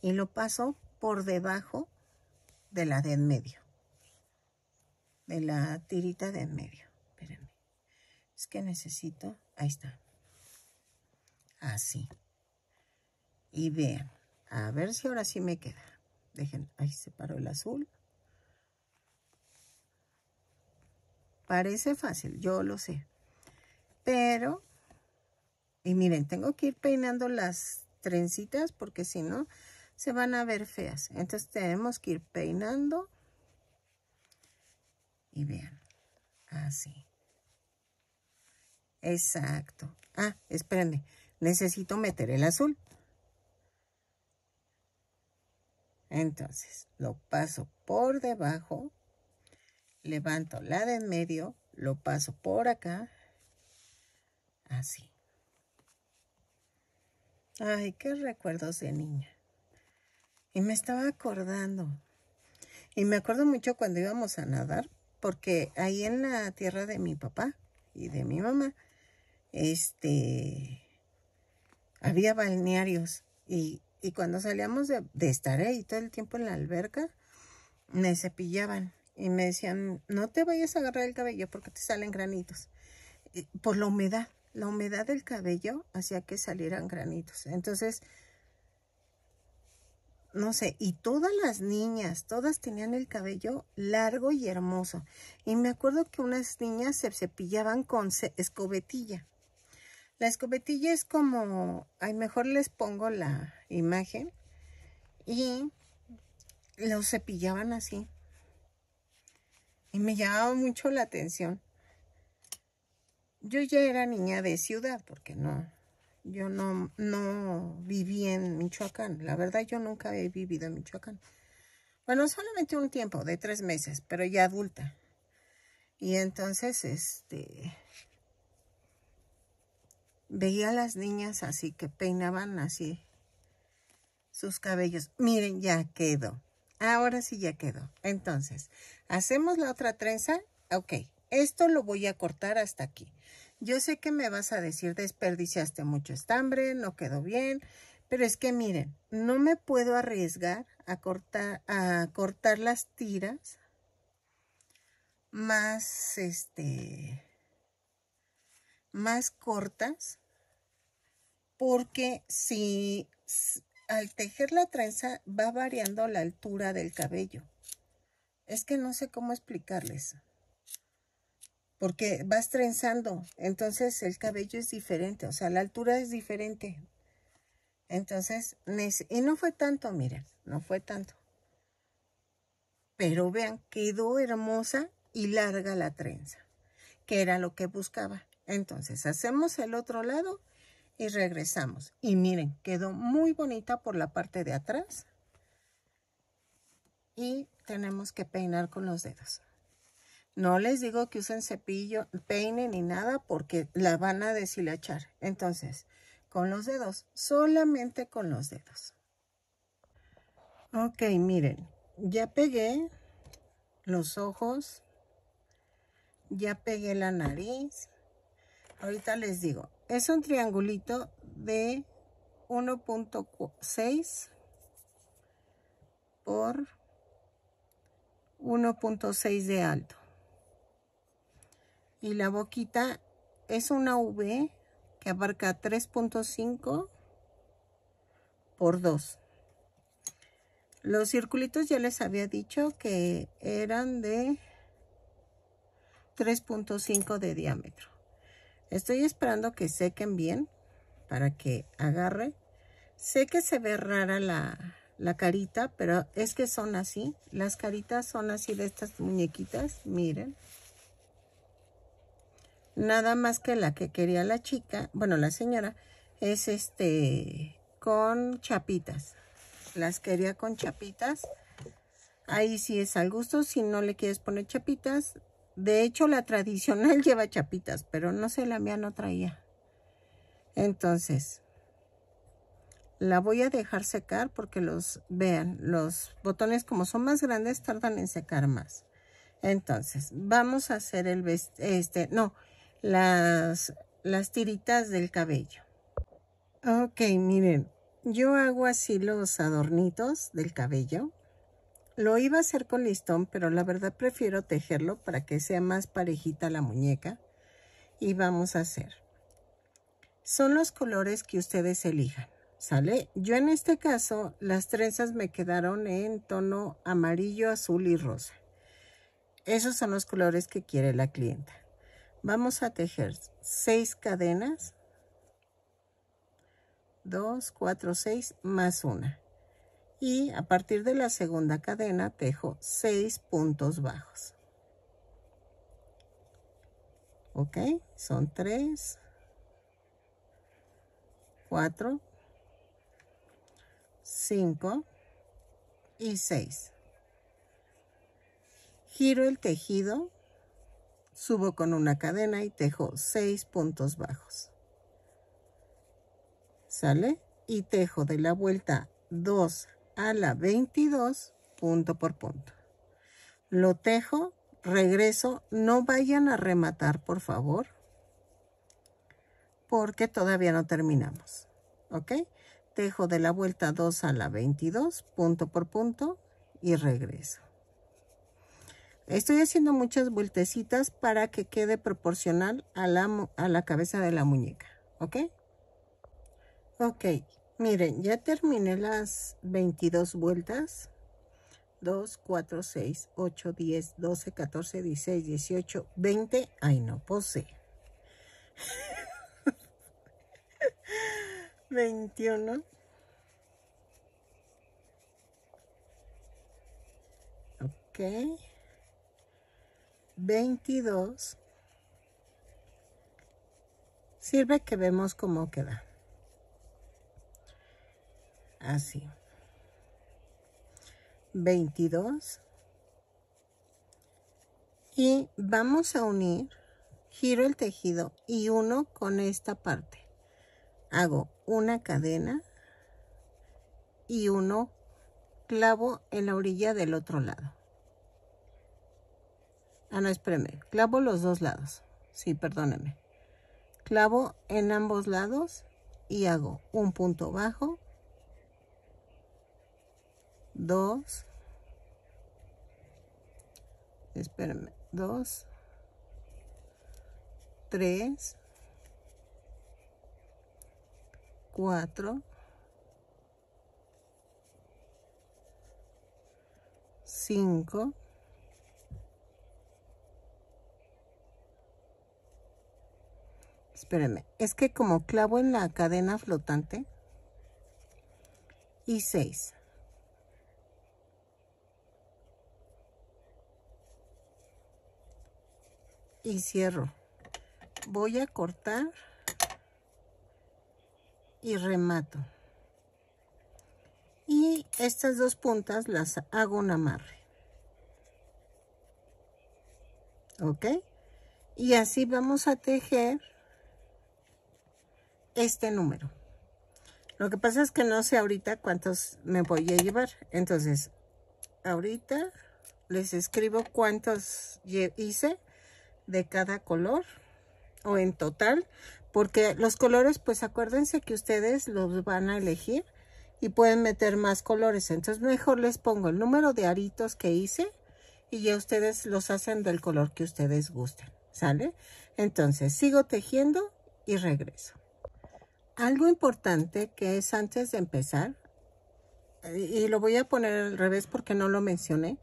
Y lo paso por debajo de la de en medio. De la tirita de en medio. Espérenme. Es que necesito... Ahí está. Así. Y vean. A ver si ahora sí me queda. Dejen. Ahí se paró el azul. Parece fácil, yo lo sé. Pero... Y miren, tengo que ir peinando las trencitas porque si no se van a ver feas. Entonces tenemos que ir peinando. Y vean, así. Exacto. Ah, espérenme, necesito meter el azul. Entonces, lo paso por debajo, levanto la de en medio, lo paso por acá, así. Ay, qué recuerdos de niña. Y me estaba acordando. Y me acuerdo mucho cuando íbamos a nadar, porque ahí en la tierra de mi papá y de mi mamá, este, había balnearios. Y, y cuando salíamos de, de estar ahí todo el tiempo en la alberca, me cepillaban y me decían, no te vayas a agarrar el cabello porque te salen granitos. Por pues, la humedad, la humedad del cabello hacía que salieran granitos. Entonces, no sé, y todas las niñas, todas tenían el cabello largo y hermoso. Y me acuerdo que unas niñas se cepillaban con escobetilla. La escobetilla es como, ay, mejor les pongo la imagen. Y lo cepillaban así. Y me llamaba mucho la atención. Yo ya era niña de ciudad, porque no, yo no, no viví en Michoacán. La verdad, yo nunca he vivido en Michoacán. Bueno, solamente un tiempo, de tres meses, pero ya adulta. Y entonces, este, veía a las niñas así que peinaban así sus cabellos. Miren, ya quedó. Ahora sí ya quedó. Entonces, hacemos la otra trenza. Ok, esto lo voy a cortar hasta aquí. Yo sé que me vas a decir desperdiciaste mucho estambre, no quedó bien, pero es que miren, no me puedo arriesgar a cortar, a cortar las tiras más, este, más cortas porque si al tejer la trenza va variando la altura del cabello. Es que no sé cómo explicarles porque vas trenzando, entonces el cabello es diferente, o sea, la altura es diferente. Entonces, y no fue tanto, miren, no fue tanto. Pero vean, quedó hermosa y larga la trenza, que era lo que buscaba. Entonces, hacemos el otro lado y regresamos. Y miren, quedó muy bonita por la parte de atrás. Y tenemos que peinar con los dedos. No les digo que usen cepillo, peine ni nada porque la van a deshilachar. Entonces, con los dedos, solamente con los dedos. Ok, miren, ya pegué los ojos, ya pegué la nariz. Ahorita les digo, es un triangulito de 1.6 por 1.6 de alto y la boquita es una V que abarca 3.5 por 2. Los circulitos ya les había dicho que eran de 3.5 de diámetro. Estoy esperando que sequen bien para que agarre. Sé que se ve rara la, la carita, pero es que son así. Las caritas son así de estas muñequitas, miren. Nada más que la que quería la chica, bueno, la señora, es este con chapitas. Las quería con chapitas. Ahí sí es al gusto, si no le quieres poner chapitas. De hecho, la tradicional lleva chapitas, pero no sé, la mía no traía. Entonces, la voy a dejar secar porque los, vean, los botones como son más grandes tardan en secar más. Entonces, vamos a hacer el, este, no, las, las tiritas del cabello. Ok, miren, yo hago así los adornitos del cabello. Lo iba a hacer con listón, pero la verdad prefiero tejerlo para que sea más parejita la muñeca. Y vamos a hacer. Son los colores que ustedes elijan, ¿sale? Yo en este caso, las trenzas me quedaron en tono amarillo, azul y rosa. Esos son los colores que quiere la clienta. Vamos a tejer 6 cadenas. 2, 4, 6 más 1. Y a partir de la segunda cadena tejo 6 puntos bajos. ¿Ok? Son 3, 4, 5 y 6. Giro el tejido Subo con una cadena y tejo 6 puntos bajos. ¿Sale? Y tejo de la vuelta 2 a la 22 punto por punto. Lo tejo, regreso, no vayan a rematar por favor porque todavía no terminamos. ¿Ok? Tejo de la vuelta 2 a la 22 punto por punto y regreso. Estoy haciendo muchas vueltecitas para que quede proporcional a la, a la cabeza de la muñeca, ¿ok? Ok, miren, ya terminé las 22 vueltas. 2, 4, 6, 8, 10, 12, 14, 16, 18, 20. Ay, no, posee. 21. Ok. 22, sirve que vemos cómo queda. Así. 22. Y vamos a unir, giro el tejido y uno con esta parte. Hago una cadena y uno clavo en la orilla del otro lado. Ah, no, espérame. Clavo los dos lados. Sí, perdóneme. Clavo en ambos lados y hago un punto bajo, dos, espérame, dos, tres, cuatro, cinco, espérenme, es que como clavo en la cadena flotante y 6. Y cierro. Voy a cortar y remato. Y estas dos puntas las hago un amarre. ¿Ok? Y así vamos a tejer este número. Lo que pasa es que no sé ahorita cuántos me voy a llevar. Entonces, ahorita les escribo cuántos hice de cada color o en total. Porque los colores, pues acuérdense que ustedes los van a elegir y pueden meter más colores. Entonces mejor les pongo el número de aritos que hice y ya ustedes los hacen del color que ustedes gusten. ¿Sale? Entonces sigo tejiendo y regreso algo importante que es antes de empezar, eh, y lo voy a poner al revés porque no lo mencioné,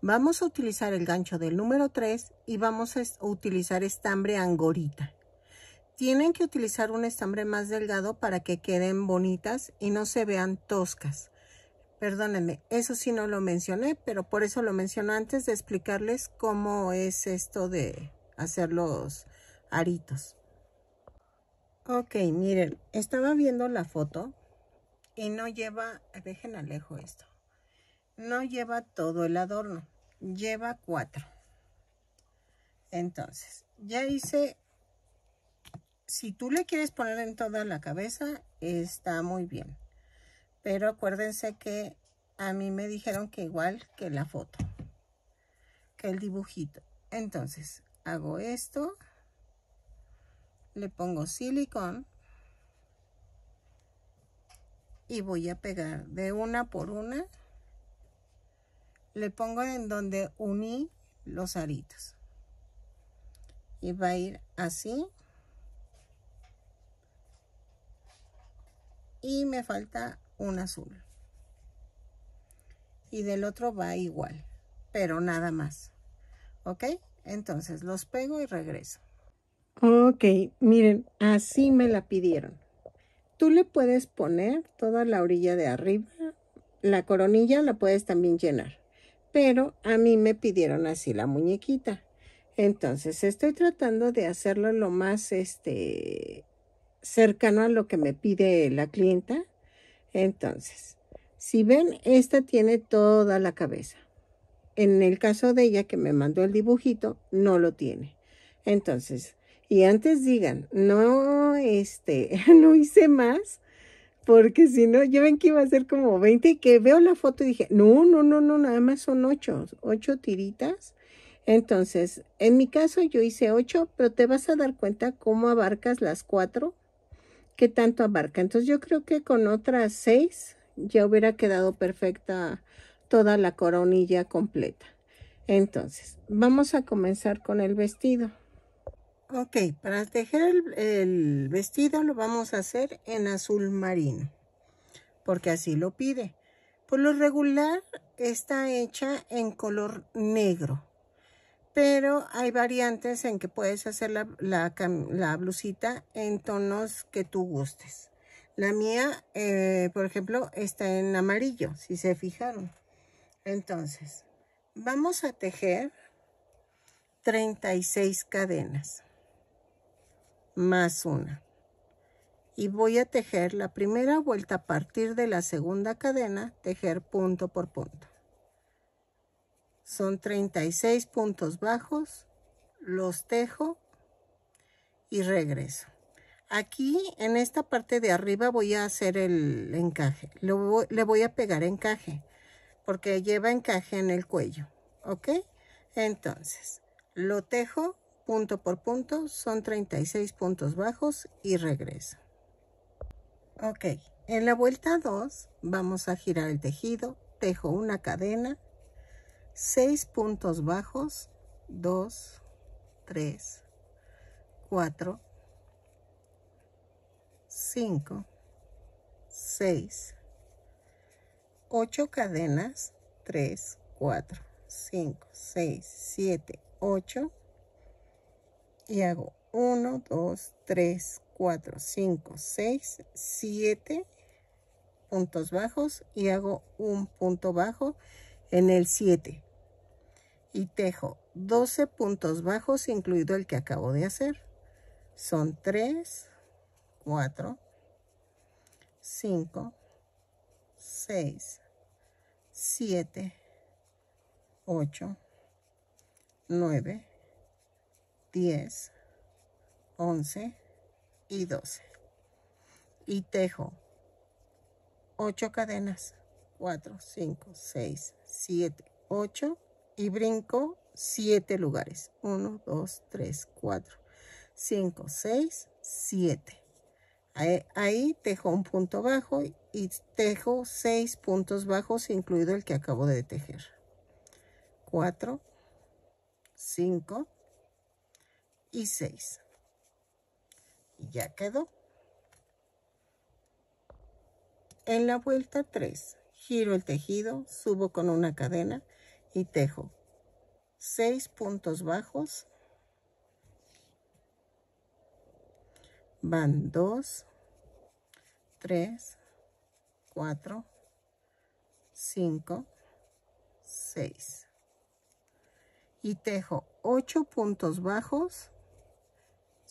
vamos a utilizar el gancho del número 3 y vamos a utilizar estambre angorita. Tienen que utilizar un estambre más delgado para que queden bonitas y no se vean toscas. Perdónenme, eso sí no lo mencioné, pero por eso lo menciono antes de explicarles cómo es esto de hacer los aritos. Ok, miren, estaba viendo la foto y no lleva, dejen alejo esto, no lleva todo el adorno, lleva cuatro. Entonces, ya hice, si tú le quieres poner en toda la cabeza, está muy bien. Pero acuérdense que a mí me dijeron que igual que la foto, que el dibujito. Entonces, hago esto le pongo silicón y voy a pegar de una por una le pongo en donde uní los aritos y va a ir así y me falta un azul y del otro va igual pero nada más ok entonces los pego y regreso Ok, miren, así me la pidieron. Tú le puedes poner toda la orilla de arriba, la coronilla la puedes también llenar, pero a mí me pidieron así la muñequita. Entonces estoy tratando de hacerlo lo más este, cercano a lo que me pide la clienta. Entonces, si ven, esta tiene toda la cabeza. En el caso de ella que me mandó el dibujito, no lo tiene. Entonces, y antes digan, no, este, no hice más, porque si no, yo ven que iba a ser como 20, y que veo la foto y dije, no, no, no, no, nada más son 8, 8 tiritas. Entonces, en mi caso yo hice 8, pero te vas a dar cuenta cómo abarcas las 4, qué tanto abarca. Entonces yo creo que con otras 6 ya hubiera quedado perfecta toda la coronilla completa. Entonces, vamos a comenzar con el vestido. Ok, para tejer el, vestido lo vamos a hacer en azul marino, porque así lo pide. Por lo regular está hecha en color negro, pero hay variantes en que puedes hacer la, blusita en tonos que tú gustes. La mía, eh, por ejemplo, está en amarillo, si se fijaron. Entonces, vamos a tejer 36 cadenas más una. Y voy a tejer la primera vuelta a partir de la segunda cadena, tejer punto por punto. Son 36 puntos bajos, los tejo y regreso. Aquí en esta parte de arriba voy a hacer el encaje. le voy a pegar encaje porque lleva encaje en el cuello. ¿Ok? Entonces, lo tejo punto por punto, son 36 puntos bajos y regreso. Ok, en la vuelta 2 vamos a girar el tejido, tejo una cadena, 6 puntos bajos, 2, 3, 4, 5, 6, 8 cadenas, 3, 4, 5, 6, 7, 8, y hago 1, 2, 3, 4, 5, 6, 7 puntos bajos y hago un punto bajo en el 7 y tejo 12 puntos bajos incluido el que acabo de hacer son 3 4 5 6 7 8 9 10, 11 y 12. Y tejo 8 cadenas, 4, 5, 6, 7, 8 y brinco 7 lugares. 1, 2, 3, 4, 5, 6, 7. Ahí, tejo un punto bajo y tejo 6 puntos bajos, incluido el que acabo de tejer. 4, 5, y 6. Y ya quedó. En la vuelta 3, giro el tejido, subo con una cadena y tejo 6 puntos bajos. Van 2, 3, 4, 5, 6. Y tejo 8 puntos bajos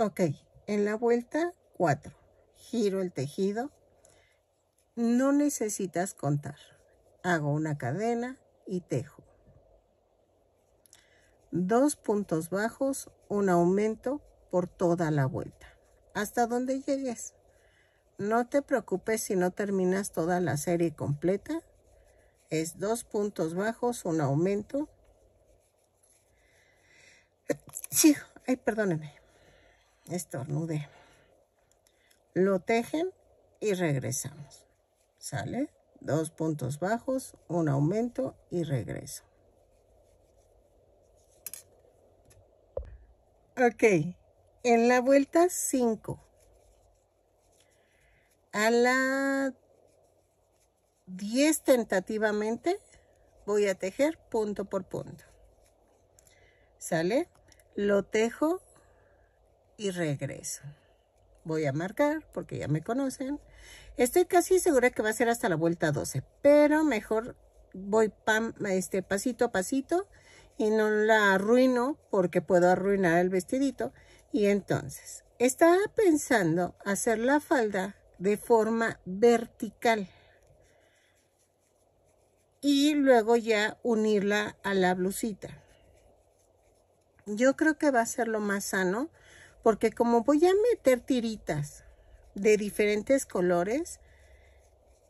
Ok, en la vuelta 4, giro el tejido. No necesitas contar. Hago una cadena y tejo. Dos puntos bajos, un aumento por toda la vuelta. Hasta donde llegues. No te preocupes si no terminas toda la serie completa. Es dos puntos bajos, un aumento. Sí, ay, perdónenme. Estornude, Lo tejen y regresamos. ¿Sale? Dos puntos bajos, un aumento y regreso. Ok, en la vuelta 5. A la 10 tentativamente voy a tejer punto por punto. ¿Sale? Lo tejo y regreso. Voy a marcar porque ya me conocen. Estoy casi segura que va a ser hasta la vuelta 12, pero mejor voy pam, este, pasito a pasito y no la arruino porque puedo arruinar el vestidito. Y entonces, estaba pensando hacer la falda de forma vertical y luego ya unirla a la blusita. Yo creo que va a ser lo más sano porque como voy a meter tiritas de diferentes colores,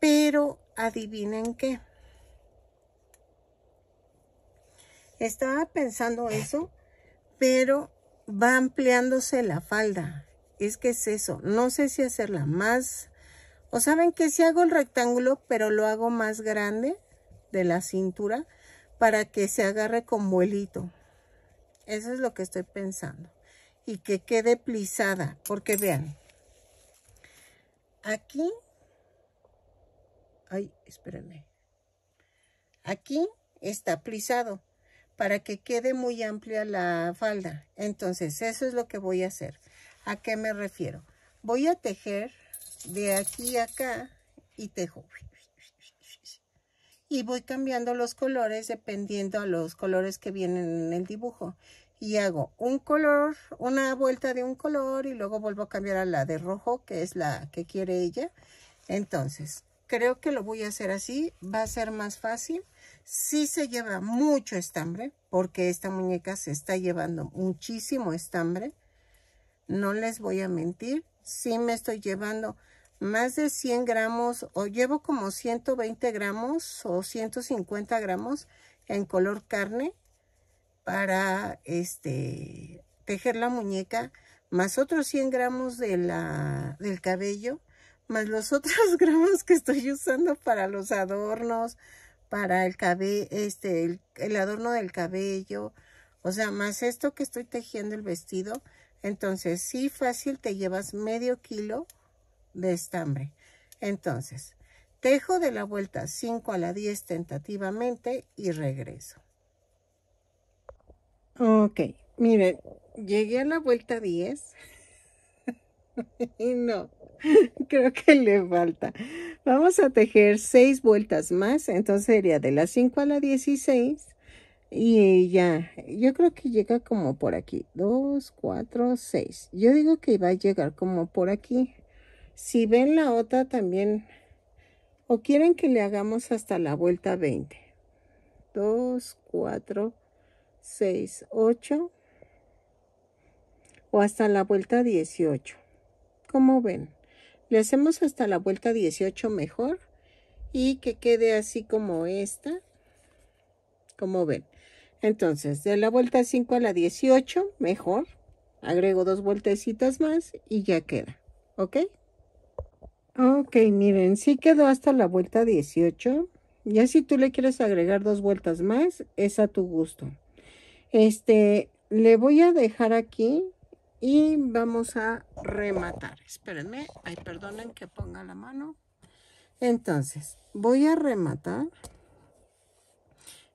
pero adivinen qué. Estaba pensando ah. eso, pero va ampliándose la falda. Es que es eso. No sé si hacerla más... O saben que si hago el rectángulo, pero lo hago más grande de la cintura para que se agarre con vuelito. Eso es lo que estoy pensando y que quede plisada. Porque vean, aquí, ay, espérenme, aquí está plisado para que quede muy amplia la falda. Entonces, eso es lo que voy a hacer. ¿A qué me refiero? Voy a tejer de aquí acá y tejo. Y voy cambiando los colores dependiendo a los colores que vienen en el dibujo y hago un color, una vuelta de un color y luego vuelvo a cambiar a la de rojo, que es la que quiere ella. Entonces, creo que lo voy a hacer así, va a ser más fácil. si se lleva mucho estambre, porque esta muñeca se está llevando muchísimo estambre. No les voy a mentir, sí me estoy llevando más de 100 gramos, o llevo como 120 gramos o 150 gramos en color carne para este, tejer la muñeca, más otros 100 gramos de la, del cabello, más los otros gramos que estoy usando para los adornos, para el, este, el, el adorno del cabello, o sea, más esto que estoy tejiendo el vestido, entonces sí fácil te llevas medio kilo de estambre. Entonces, tejo de la vuelta 5 a la 10 tentativamente y regreso. Ok, miren, llegué a la vuelta 10 y no, creo que le falta. Vamos a tejer 6 vueltas más, entonces sería de la 5 a la 16 y ya, yo creo que llega como por aquí, 2, 4, 6. Yo digo que va a llegar como por aquí. Si ven la otra también, o quieren que le hagamos hasta la vuelta 20. 2, 4, 6. 6, 8 o hasta la vuelta 18. Como ven, le hacemos hasta la vuelta 18 mejor y que quede así como esta. Como ven. Entonces, de la vuelta 5 a la 18, mejor. Agrego dos vueltecitas más y ya queda. ¿Ok? Ok, miren, si quedó hasta la vuelta 18. Ya si tú le quieres agregar dos vueltas más, es a tu gusto. Este, le voy a dejar aquí y vamos a rematar. Espérenme, ay, perdonen que ponga la mano. Entonces, voy a rematar.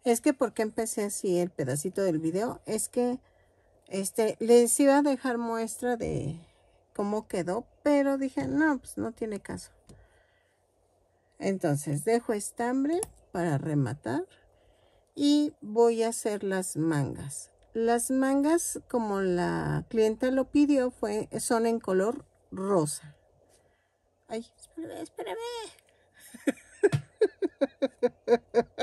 Es que porque empecé así el pedacito del video, es que este, les iba a dejar muestra de cómo quedó, pero dije, no, pues no tiene caso. Entonces, dejo estambre para rematar y voy a hacer las mangas. Las mangas, como la clienta lo pidió, fue, son en color rosa. Ay, espérame, espérame.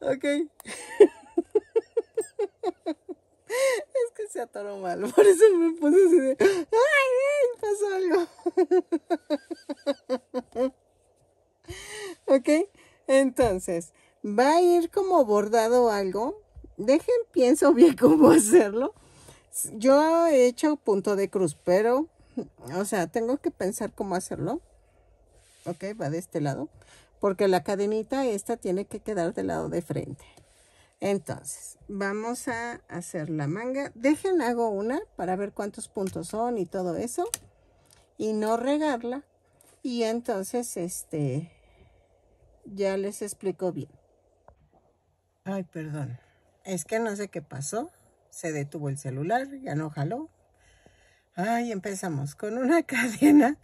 ok. es que se atoró mal, por eso me puse así de... ¡Ay, ay pasó algo! ok. Entonces, va a ir como bordado algo. Dejen, pienso bien cómo hacerlo. Yo he hecho punto de cruz, pero, o sea, tengo que pensar cómo hacerlo. Ok, va de este lado. Porque la cadenita esta tiene que quedar del lado de frente. Entonces, vamos a hacer la manga. Dejen, hago una para ver cuántos puntos son y todo eso. Y no regarla. Y entonces, este, ya les explico bien. Ay, perdón. Es que no sé qué pasó. Se detuvo el celular, ya no jaló. Ay, empezamos con una cadena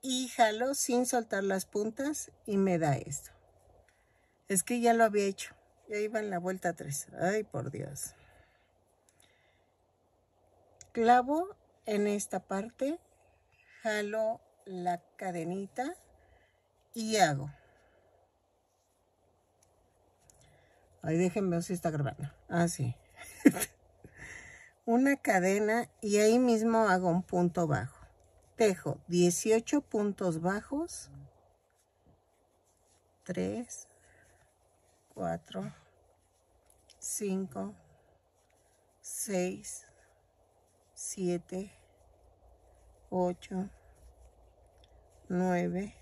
y jalo sin soltar las puntas y me da esto. Es que ya lo había hecho. Ya iba en la vuelta 3. Ay, por Dios. Clavo en esta parte, jalo la cadenita y hago. Ay, déjenme ver si está grabando. Ah, sí. Una cadena y ahí mismo hago un punto bajo. Tejo 18 puntos bajos. 3, 4, 5, 6, 7, 8, 9,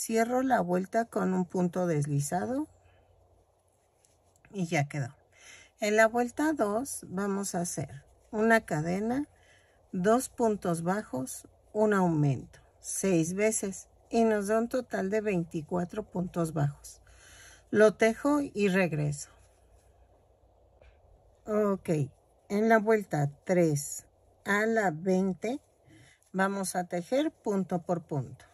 Cierro la vuelta con un punto deslizado y ya quedó. En la vuelta 2 vamos a hacer una cadena, dos puntos bajos, un aumento, seis veces y nos da un total de 24 puntos bajos. Lo tejo y regreso. Ok, en la vuelta 3 a la 20 vamos a tejer punto por punto.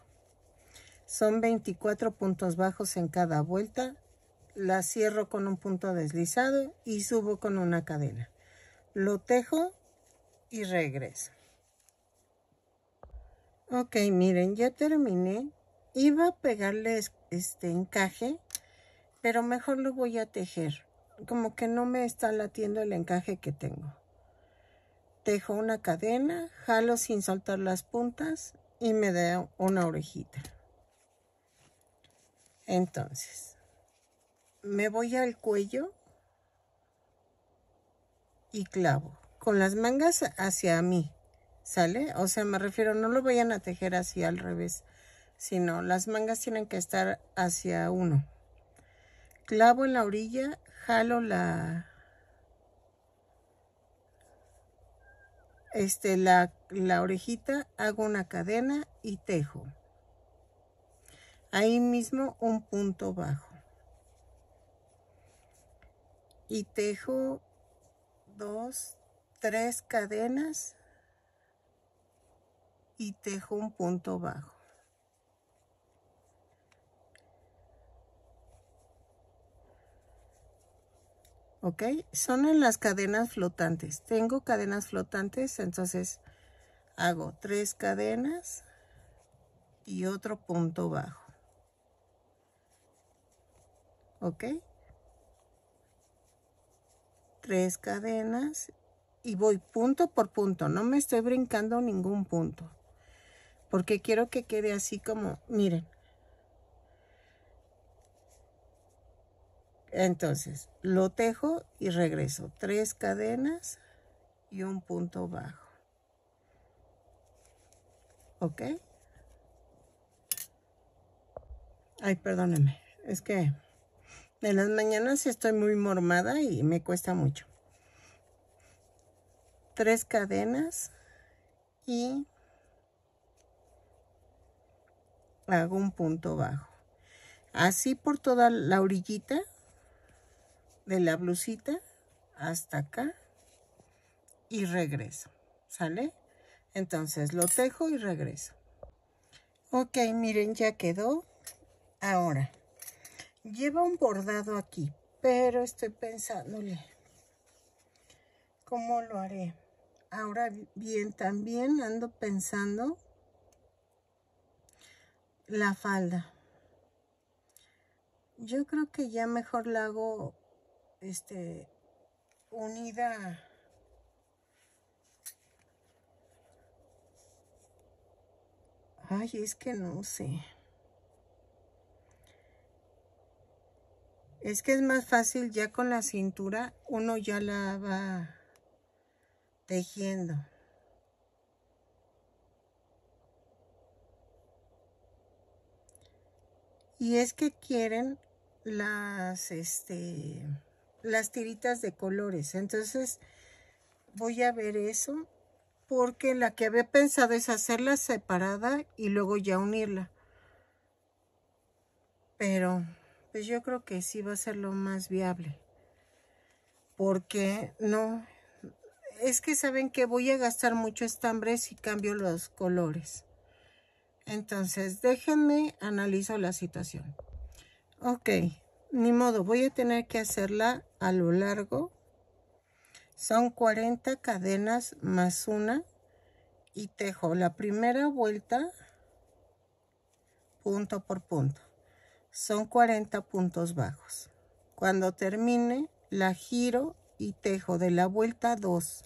Son 24 puntos bajos en cada vuelta. La cierro con un punto deslizado y subo con una cadena. Lo tejo y regreso. Ok, miren, ya terminé. Iba a pegarle este encaje, pero mejor lo voy a tejer. Como que no me está latiendo el encaje que tengo. Tejo una cadena, jalo sin soltar las puntas y me da una orejita. Entonces, me voy al cuello y clavo con las mangas hacia mí, ¿sale? O sea, me refiero, no lo vayan a tejer así al revés, sino las mangas tienen que estar hacia uno. Clavo en la orilla, jalo la... Este, la, la orejita, hago una cadena y tejo ahí mismo un punto bajo y tejo dos tres cadenas y tejo un punto bajo ok son en las cadenas flotantes tengo cadenas flotantes entonces hago tres cadenas y otro punto bajo ¿ok? Tres cadenas y voy punto por punto, no me estoy brincando ningún punto, porque quiero que quede así como, miren. Entonces, lo tejo y regreso. Tres cadenas y un punto bajo. ¿Ok? Ay, perdónenme. Es que de las mañanas estoy muy mormada y me cuesta mucho. Tres cadenas y hago un punto bajo. Así por toda la orillita de la blusita hasta acá y regreso. ¿Sale? Entonces lo tejo y regreso. Ok, miren, ya quedó. Ahora Lleva un bordado aquí, pero estoy pensándole cómo lo haré. Ahora bien, también ando pensando la falda. Yo creo que ya mejor la hago este, unida Ay, es que no sé. Es que es más fácil ya con la cintura, uno ya la va tejiendo. Y es que quieren las, este, las tiritas de colores. Entonces voy a ver eso porque la que había pensado es hacerla separada y luego ya unirla. Pero pues yo creo que sí va a ser lo más viable. Porque no, es que saben que voy a gastar mucho estambre si cambio los colores. Entonces, déjenme, analizo la situación. Ok, ni modo, voy a tener que hacerla a lo largo. Son 40 cadenas más una y tejo la primera vuelta punto por punto son 40 puntos bajos. Cuando termine, la giro y tejo de la vuelta 2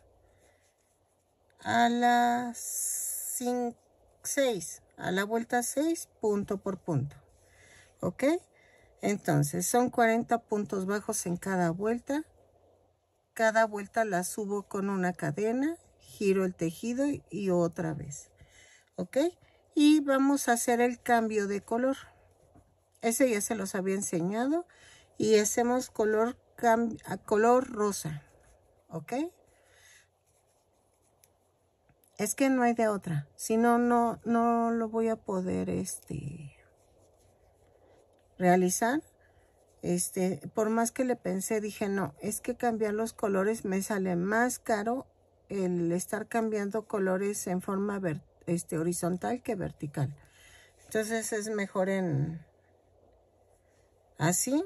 a las 6, a la vuelta 6, punto por punto. ¿Ok? Entonces, son 40 puntos bajos en cada vuelta. Cada vuelta la subo con una cadena, giro el tejido y otra vez. ¿Ok? Y vamos a hacer el cambio de color. Ese ya se los había enseñado. Y hacemos color, color rosa. ¿Ok? Es que no hay de otra. Si no, no, no lo voy a poder este, realizar. Este, por más que le pensé, dije, no, es que cambiar los colores me sale más caro el estar cambiando colores en forma este, horizontal que vertical. Entonces es mejor en, Así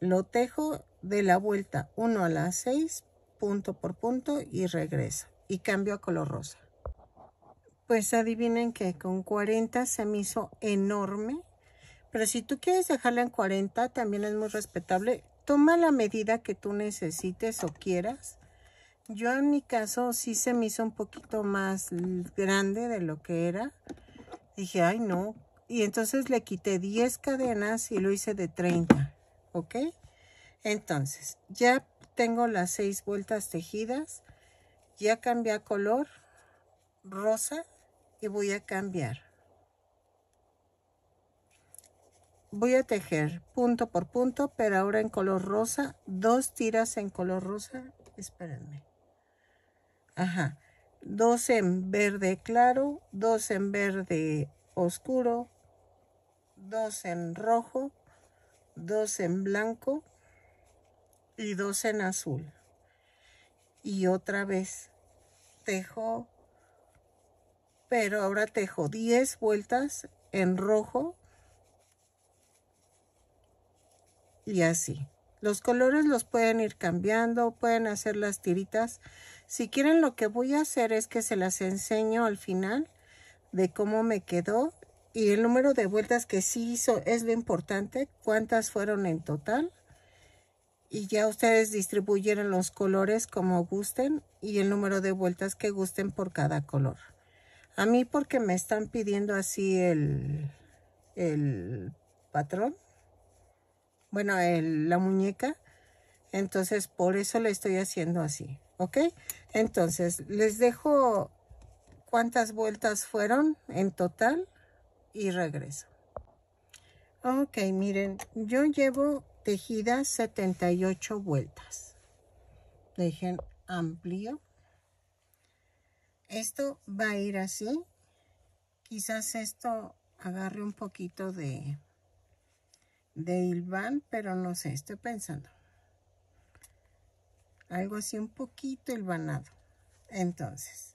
lo tejo de la vuelta 1 a la 6, punto por punto y regreso. Y cambio a color rosa. Pues adivinen que con 40 se me hizo enorme. Pero si tú quieres dejarla en 40, también es muy respetable. Toma la medida que tú necesites o quieras. Yo en mi caso sí se me hizo un poquito más grande de lo que era. Dije, ay no, y entonces le quité 10 cadenas y lo hice de 30, ¿ok? Entonces, ya tengo las 6 vueltas tejidas, ya cambié a color rosa y voy a cambiar. Voy a tejer punto por punto, pero ahora en color rosa, dos tiras en color rosa, espérenme. Ajá, dos en verde claro, dos en verde oscuro, dos en rojo, dos en blanco y dos en azul. Y otra vez tejo, pero ahora tejo 10 vueltas en rojo y así. Los colores los pueden ir cambiando, pueden hacer las tiritas. Si quieren lo que voy a hacer es que se las enseño al final de cómo me quedó y el número de vueltas que sí hizo es lo importante, cuántas fueron en total. Y ya ustedes distribuyeron los colores como gusten y el número de vueltas que gusten por cada color. A mí porque me están pidiendo así el, el patrón, bueno, la muñeca, entonces por eso le estoy haciendo así, ¿ok? Entonces les dejo cuántas vueltas fueron en total y regreso. Ok, miren, yo llevo tejidas 78 vueltas. Dejen amplio. Esto va a ir así. Quizás esto agarre un poquito de, de hilván, pero no sé, estoy pensando. Algo así un poquito hilvanado. Entonces,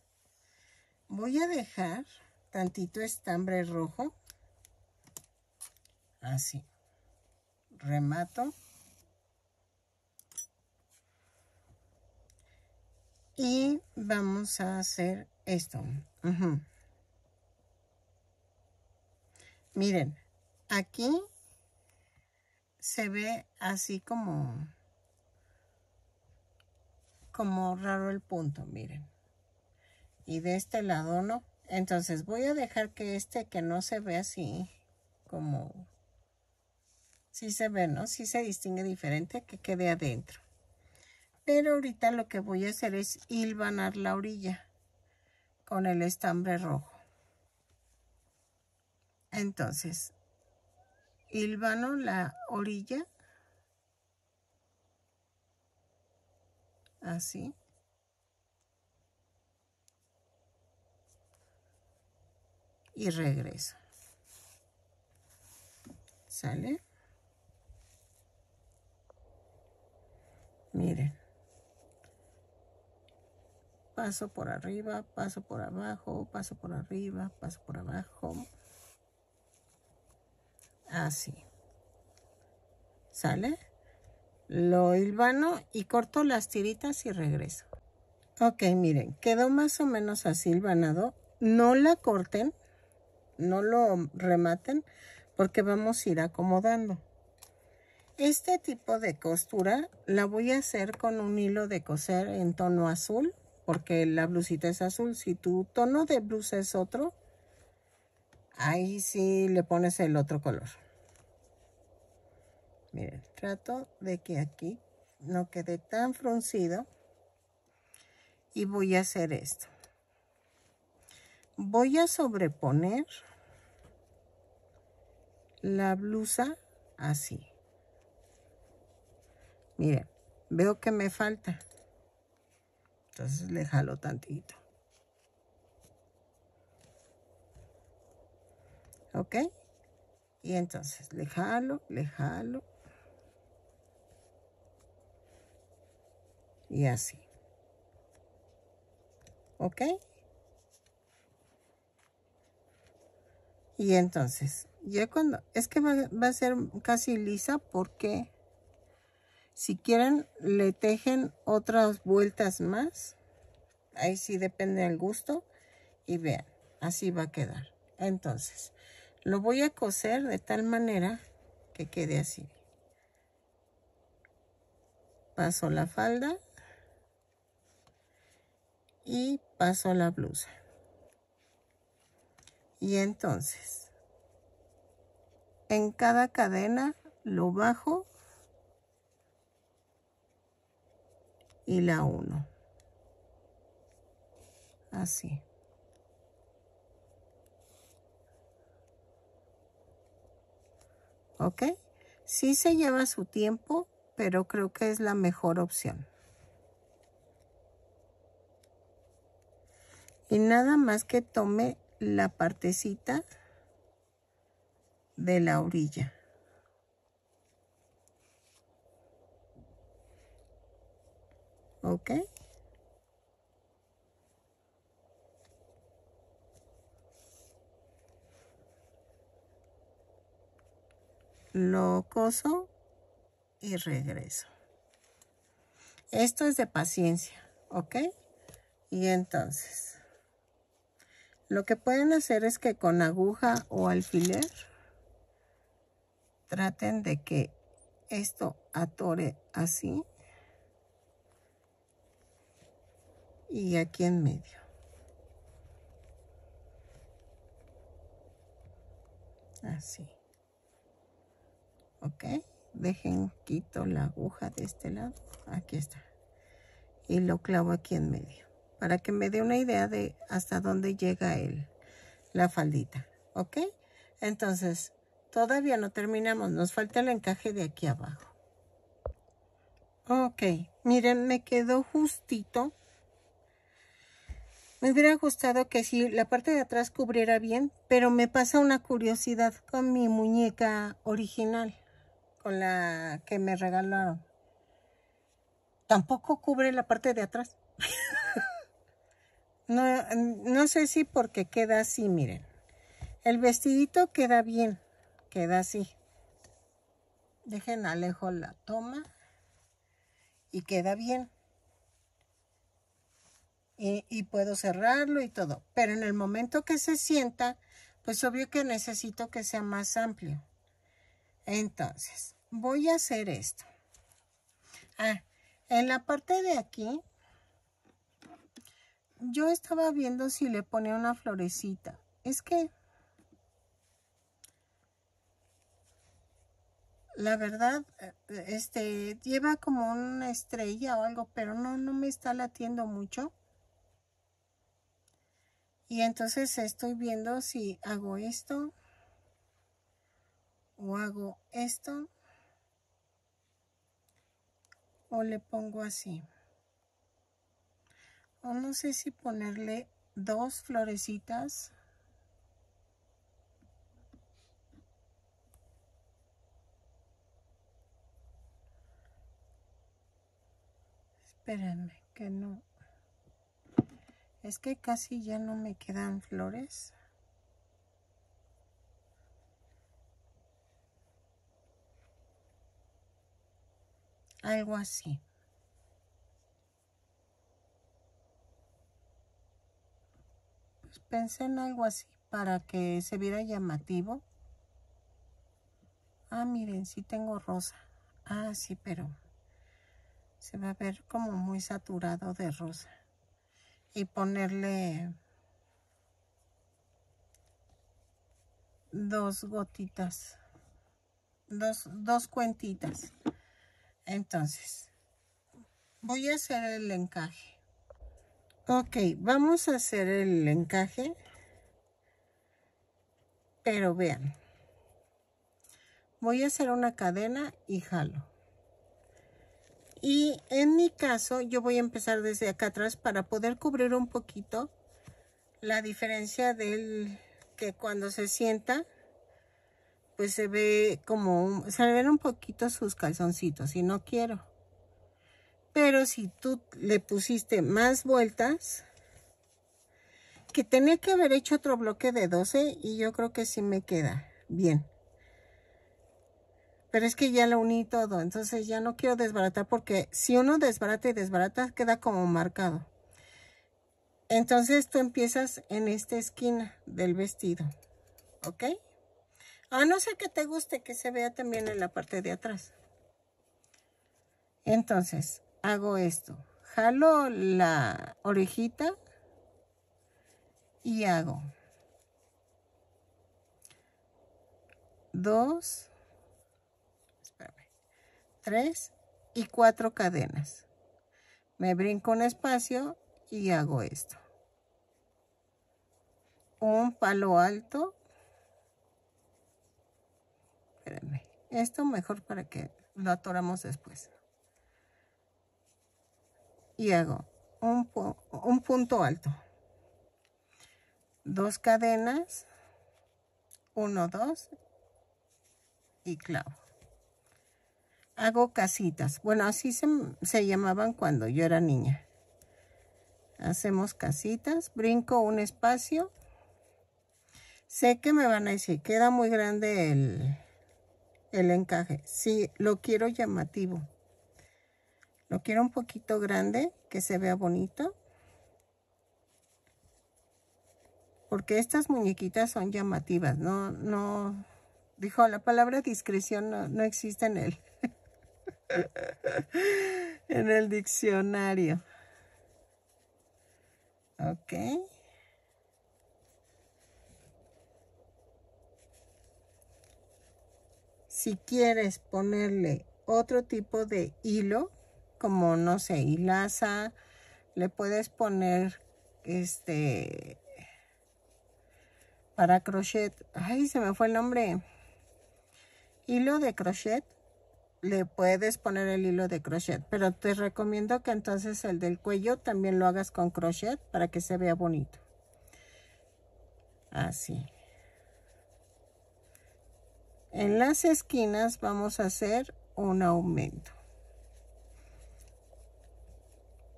voy a dejar tantito estambre rojo. Así. Remato. Y vamos a hacer esto. Miren, aquí se ve así como, como raro el punto, miren. Y de este lado no. Entonces voy a dejar que este que no se ve así, como sí se ve, ¿no? Sí se distingue diferente que quede adentro. Pero ahorita lo que voy a hacer es hilvanar la orilla con el estambre rojo. Entonces, hilvano la orilla. Así. y regreso. ¿Sale? Miren. Paso por arriba, paso por abajo, paso por arriba, paso por abajo. Así. ¿Sale? Lo hilvano y corto las tiritas y regreso. Ok, miren, quedó más o menos así hilvanado. No la corten no lo rematen porque vamos a ir acomodando. Este tipo de costura la voy a hacer con un hilo de coser en tono azul porque la blusita es azul. Si tu tono de blusa es otro, ahí sí le pones el otro color. Miren, trato de que aquí no quede tan fruncido. Y voy a hacer esto. Voy a sobreponer la blusa así. mire veo que me falta. Entonces le jalo tantito. ¿Ok? Y entonces le jalo, le jalo. Y así. ¿Ok? Y entonces ya cuando, es que va, a ser casi lisa porque si quieren le tejen otras vueltas más, ahí sí depende del gusto y vean, así va a quedar. Entonces, lo voy a coser de tal manera que quede así. Paso la falda y paso la blusa. Y entonces, en cada cadena lo bajo y la uno. así ok sí se lleva su tiempo pero creo que es la mejor opción y nada más que tome la partecita de la orilla. ¿Ok? Lo coso y regreso. Esto es de paciencia, ¿ok? Y entonces, lo que pueden hacer es que con aguja o alfiler traten de que esto atore así y aquí en medio. Así. ¿Ok? Dejen, quito la aguja de este lado. Aquí está. Y lo clavo aquí en medio. Para que me dé una idea de hasta dónde llega el, la faldita. ¿Ok? Entonces, Todavía no terminamos, nos falta el encaje de aquí abajo. Ok, miren, me quedó justito. Me hubiera gustado que si la parte de atrás cubriera bien, pero me pasa una curiosidad con mi muñeca original, con la que me regalaron. Tampoco cubre la parte de atrás. no sé si porque queda así, miren. El vestidito queda bien queda así. Dejen alejo la toma y queda bien. Y, puedo cerrarlo y todo. Pero en el momento que se sienta, pues obvio que necesito que sea más amplio. Entonces, voy a hacer esto. Ah, en la parte de aquí, yo estaba viendo si le ponía una florecita. Es que la verdad, eh, este, lleva como una estrella o algo, pero no, no me está latiendo mucho. Y entonces estoy viendo si hago esto o hago esto o le pongo así. O no sé si ponerle dos florecitas. Espérenme, que no. Es que casi ya no me quedan flores. Algo así. Pues pensé en algo así para que se viera llamativo. Ah, miren, sí tengo rosa. Ah, sí, pero se va a ver como muy saturado de rosa y ponerle dos gotitas dos, cuentitas entonces voy a hacer el encaje ok vamos a hacer el encaje pero vean voy a hacer una cadena y jalo y en mi caso yo voy a empezar desde acá atrás para poder cubrir un poquito la diferencia del que cuando se sienta pues se ve como se ven un poquito sus calzoncitos y no quiero pero si tú le pusiste más vueltas que tenía que haber hecho otro bloque de 12 y yo creo que sí me queda bien pero es que ya lo uní todo, entonces ya no quiero desbaratar porque si uno desbarata y desbarata queda como marcado. Entonces tú empiezas en esta esquina del vestido, ¿ok? A no ser que te guste que se vea también en la parte de atrás. Entonces hago esto, jalo la orejita y hago dos, Tres y cuatro cadenas. Me brinco un espacio y hago esto. Un palo alto. Esto mejor para que lo atoramos después. Y hago un, un punto alto. Dos cadenas. Uno, dos. Y clavo hago casitas. Bueno, así se, llamaban cuando yo era niña. Hacemos casitas, brinco un espacio. Sé que me van a decir, queda muy grande el, encaje. Sí, lo quiero llamativo. Lo quiero un poquito grande, que se vea bonito. Porque estas muñequitas son llamativas, no, no, dijo la palabra discreción no, no existe en él. en el diccionario. Ok. Si quieres ponerle otro tipo de hilo, como no sé, hilaza, le puedes poner este para crochet. Ay, se me fue el nombre. Hilo de crochet le puedes poner el hilo de crochet pero te recomiendo que entonces el del cuello también lo hagas con crochet para que se vea bonito así en las esquinas vamos a hacer un aumento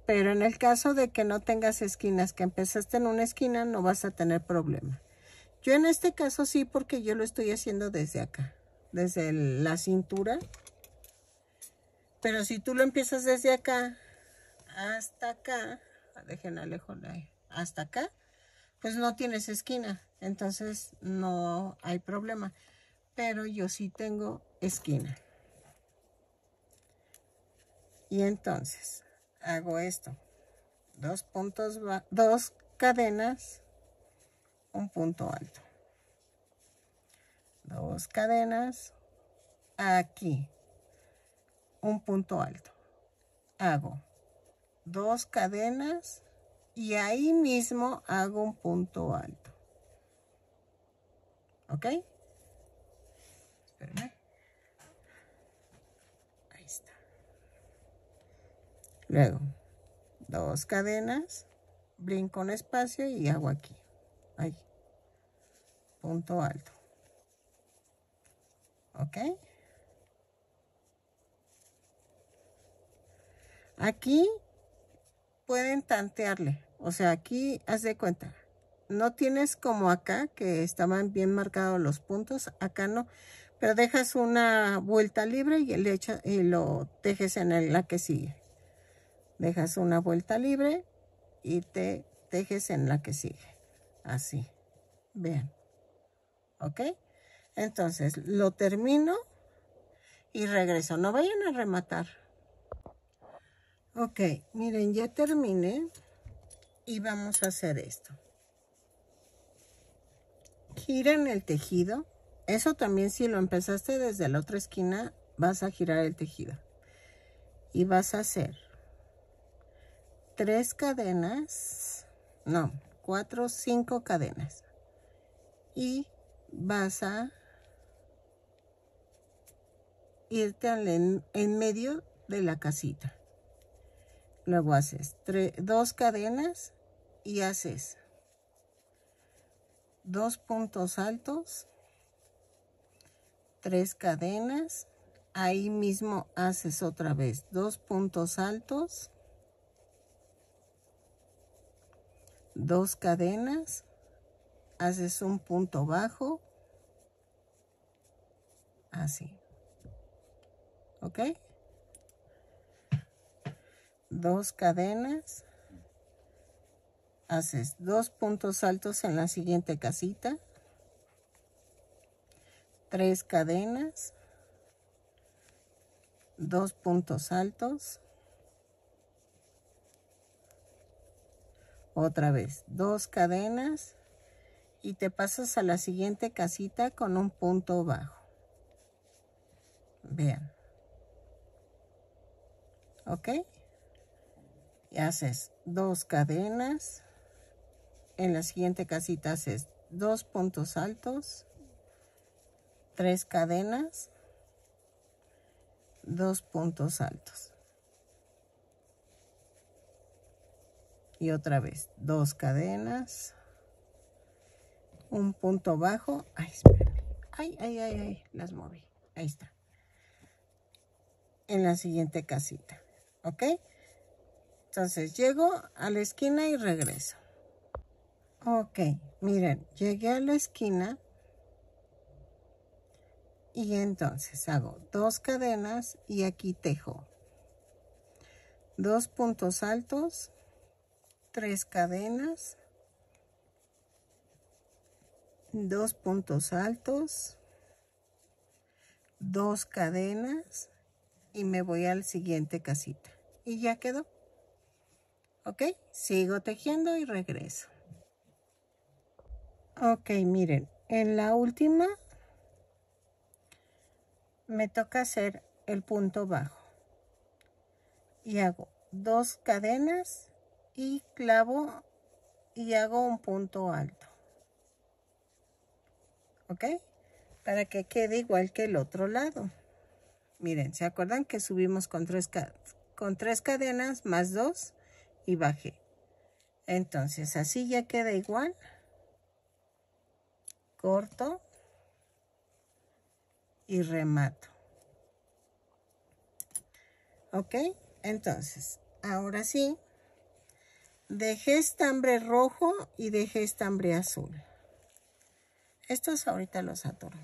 pero en el caso de que no tengas esquinas que empezaste en una esquina no vas a tener problema yo en este caso sí porque yo lo estoy haciendo desde acá desde la cintura pero si tú lo empiezas desde acá hasta acá, dejen lejos hasta acá, pues no tienes esquina, entonces no hay problema. Pero yo sí tengo esquina. Y entonces hago esto. Dos puntos, dos cadenas, un punto alto. Dos cadenas aquí un punto alto. Hago dos cadenas y ahí mismo hago un punto alto. ¿Ok? Ahí está. Luego, dos cadenas, brinco un espacio y hago aquí. Ahí. Punto alto. ¿Ok? Aquí pueden tantearle. O sea, aquí haz de cuenta. No tienes como acá, que estaban bien marcados los puntos. Acá no. Pero dejas una vuelta libre y, le echa, y lo tejes en la que sigue. Dejas una vuelta libre y te tejes en la que sigue. Así. Vean. ¿Ok? Entonces, lo termino y regreso. No vayan a rematar. Ok, miren, ya terminé y vamos a hacer esto. Giran el tejido. Eso también si lo empezaste desde la otra esquina, vas a girar el tejido. Y vas a hacer tres cadenas, no, cuatro, cinco cadenas. Y vas a irte en medio de la casita luego haces dos cadenas y haces dos puntos altos tres cadenas ahí mismo haces otra vez dos puntos altos dos cadenas haces un punto bajo así ok dos cadenas haces dos puntos altos en la siguiente casita tres cadenas dos puntos altos otra vez dos cadenas y te pasas a la siguiente casita con un punto bajo vean ok haces dos cadenas en la siguiente casita haces dos puntos altos tres cadenas dos puntos altos y otra vez dos cadenas un punto bajo ay ay ay las moví ahí está en la siguiente casita ok entonces llego a la esquina y regreso. Ok, miren, llegué a la esquina y entonces hago dos cadenas y aquí tejo. Dos puntos altos, tres cadenas, dos puntos altos, dos cadenas y me voy al siguiente casita. Y ya quedó ok sigo tejiendo y regreso ok miren en la última me toca hacer el punto bajo y hago dos cadenas y clavo y hago un punto alto ok para que quede igual que el otro lado miren se acuerdan que subimos con tres, con tres cadenas más dos y bajé. Entonces así ya queda igual. Corto y remato. ¿Ok? Entonces, ahora sí, dejé estambre rojo y dejé estambre azul. Estos ahorita los atoro.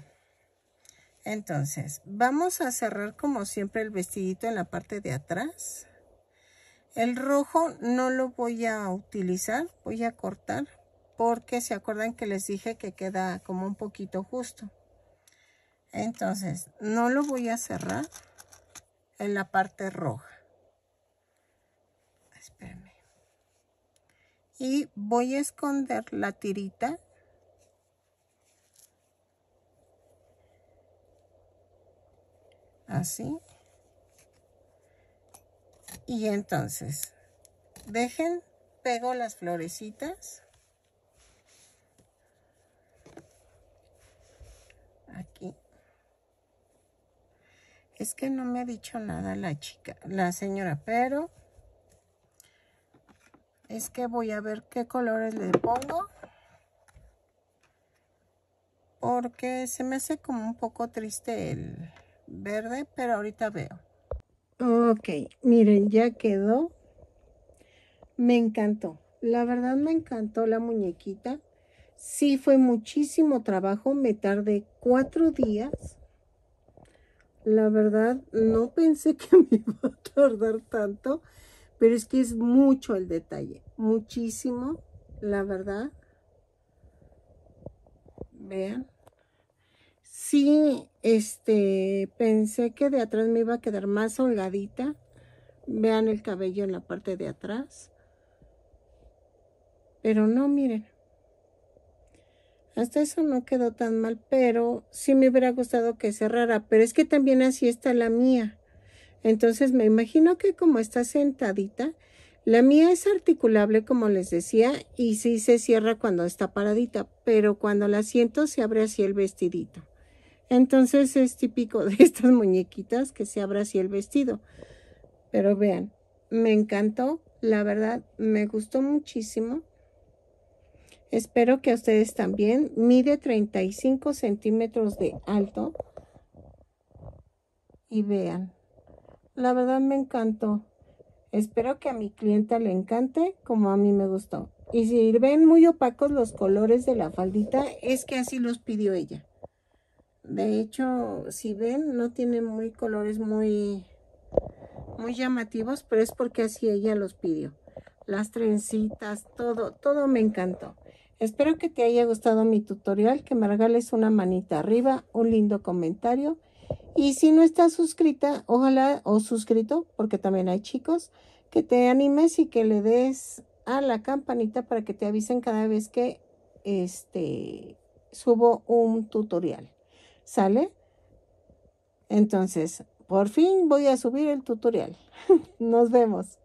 Entonces, vamos a cerrar como siempre el vestidito en la parte de atrás. El rojo no lo voy a utilizar, voy a cortar porque se acuerdan que les dije que queda como un poquito justo. Entonces, no lo voy a cerrar en la parte roja. Espérenme. Y voy a esconder la tirita. Así. Y entonces, dejen, pego las florecitas. Aquí. Es que no me ha dicho nada la chica, la señora, pero es que voy a ver qué colores le pongo. Porque se me hace como un poco triste el verde, pero ahorita veo. Ok, miren, ya quedó. Me encantó. La verdad me encantó la muñequita. Sí fue muchísimo trabajo. Me tardé cuatro días. La verdad no pensé que me iba a tardar tanto. Pero es que es mucho el detalle. Muchísimo, la verdad. Vean sí, este, pensé que de atrás me iba a quedar más holgadita. Vean el cabello en la parte de atrás. Pero no, miren. Hasta eso no quedó tan mal, pero sí me hubiera gustado que cerrara. Pero es que también así está la mía. Entonces me imagino que como está sentadita, la mía es articulable, como les decía, y sí se cierra cuando está paradita, pero cuando la siento se abre así el vestidito. Entonces es típico de estas muñequitas que se abra así el vestido. Pero vean, me encantó, la verdad, me gustó muchísimo. Espero que a ustedes también. Mide 35 centímetros de alto. Y vean, la verdad me encantó. Espero que a mi clienta le encante como a mí me gustó. Y si ven muy opacos los colores de la faldita, es que así los pidió ella. De hecho, si ven, no tiene muy colores muy, muy llamativos, pero es porque así ella los pidió. Las trencitas, todo, todo me encantó. Espero que te haya gustado mi tutorial, que me regales una manita arriba, un lindo comentario. Y si no estás suscrita, ojalá, o suscrito, porque también hay chicos, que te animes y que le des a la campanita para que te avisen cada vez que este, subo un tutorial. ¿Sale? Entonces, por fin voy a subir el tutorial. Nos vemos.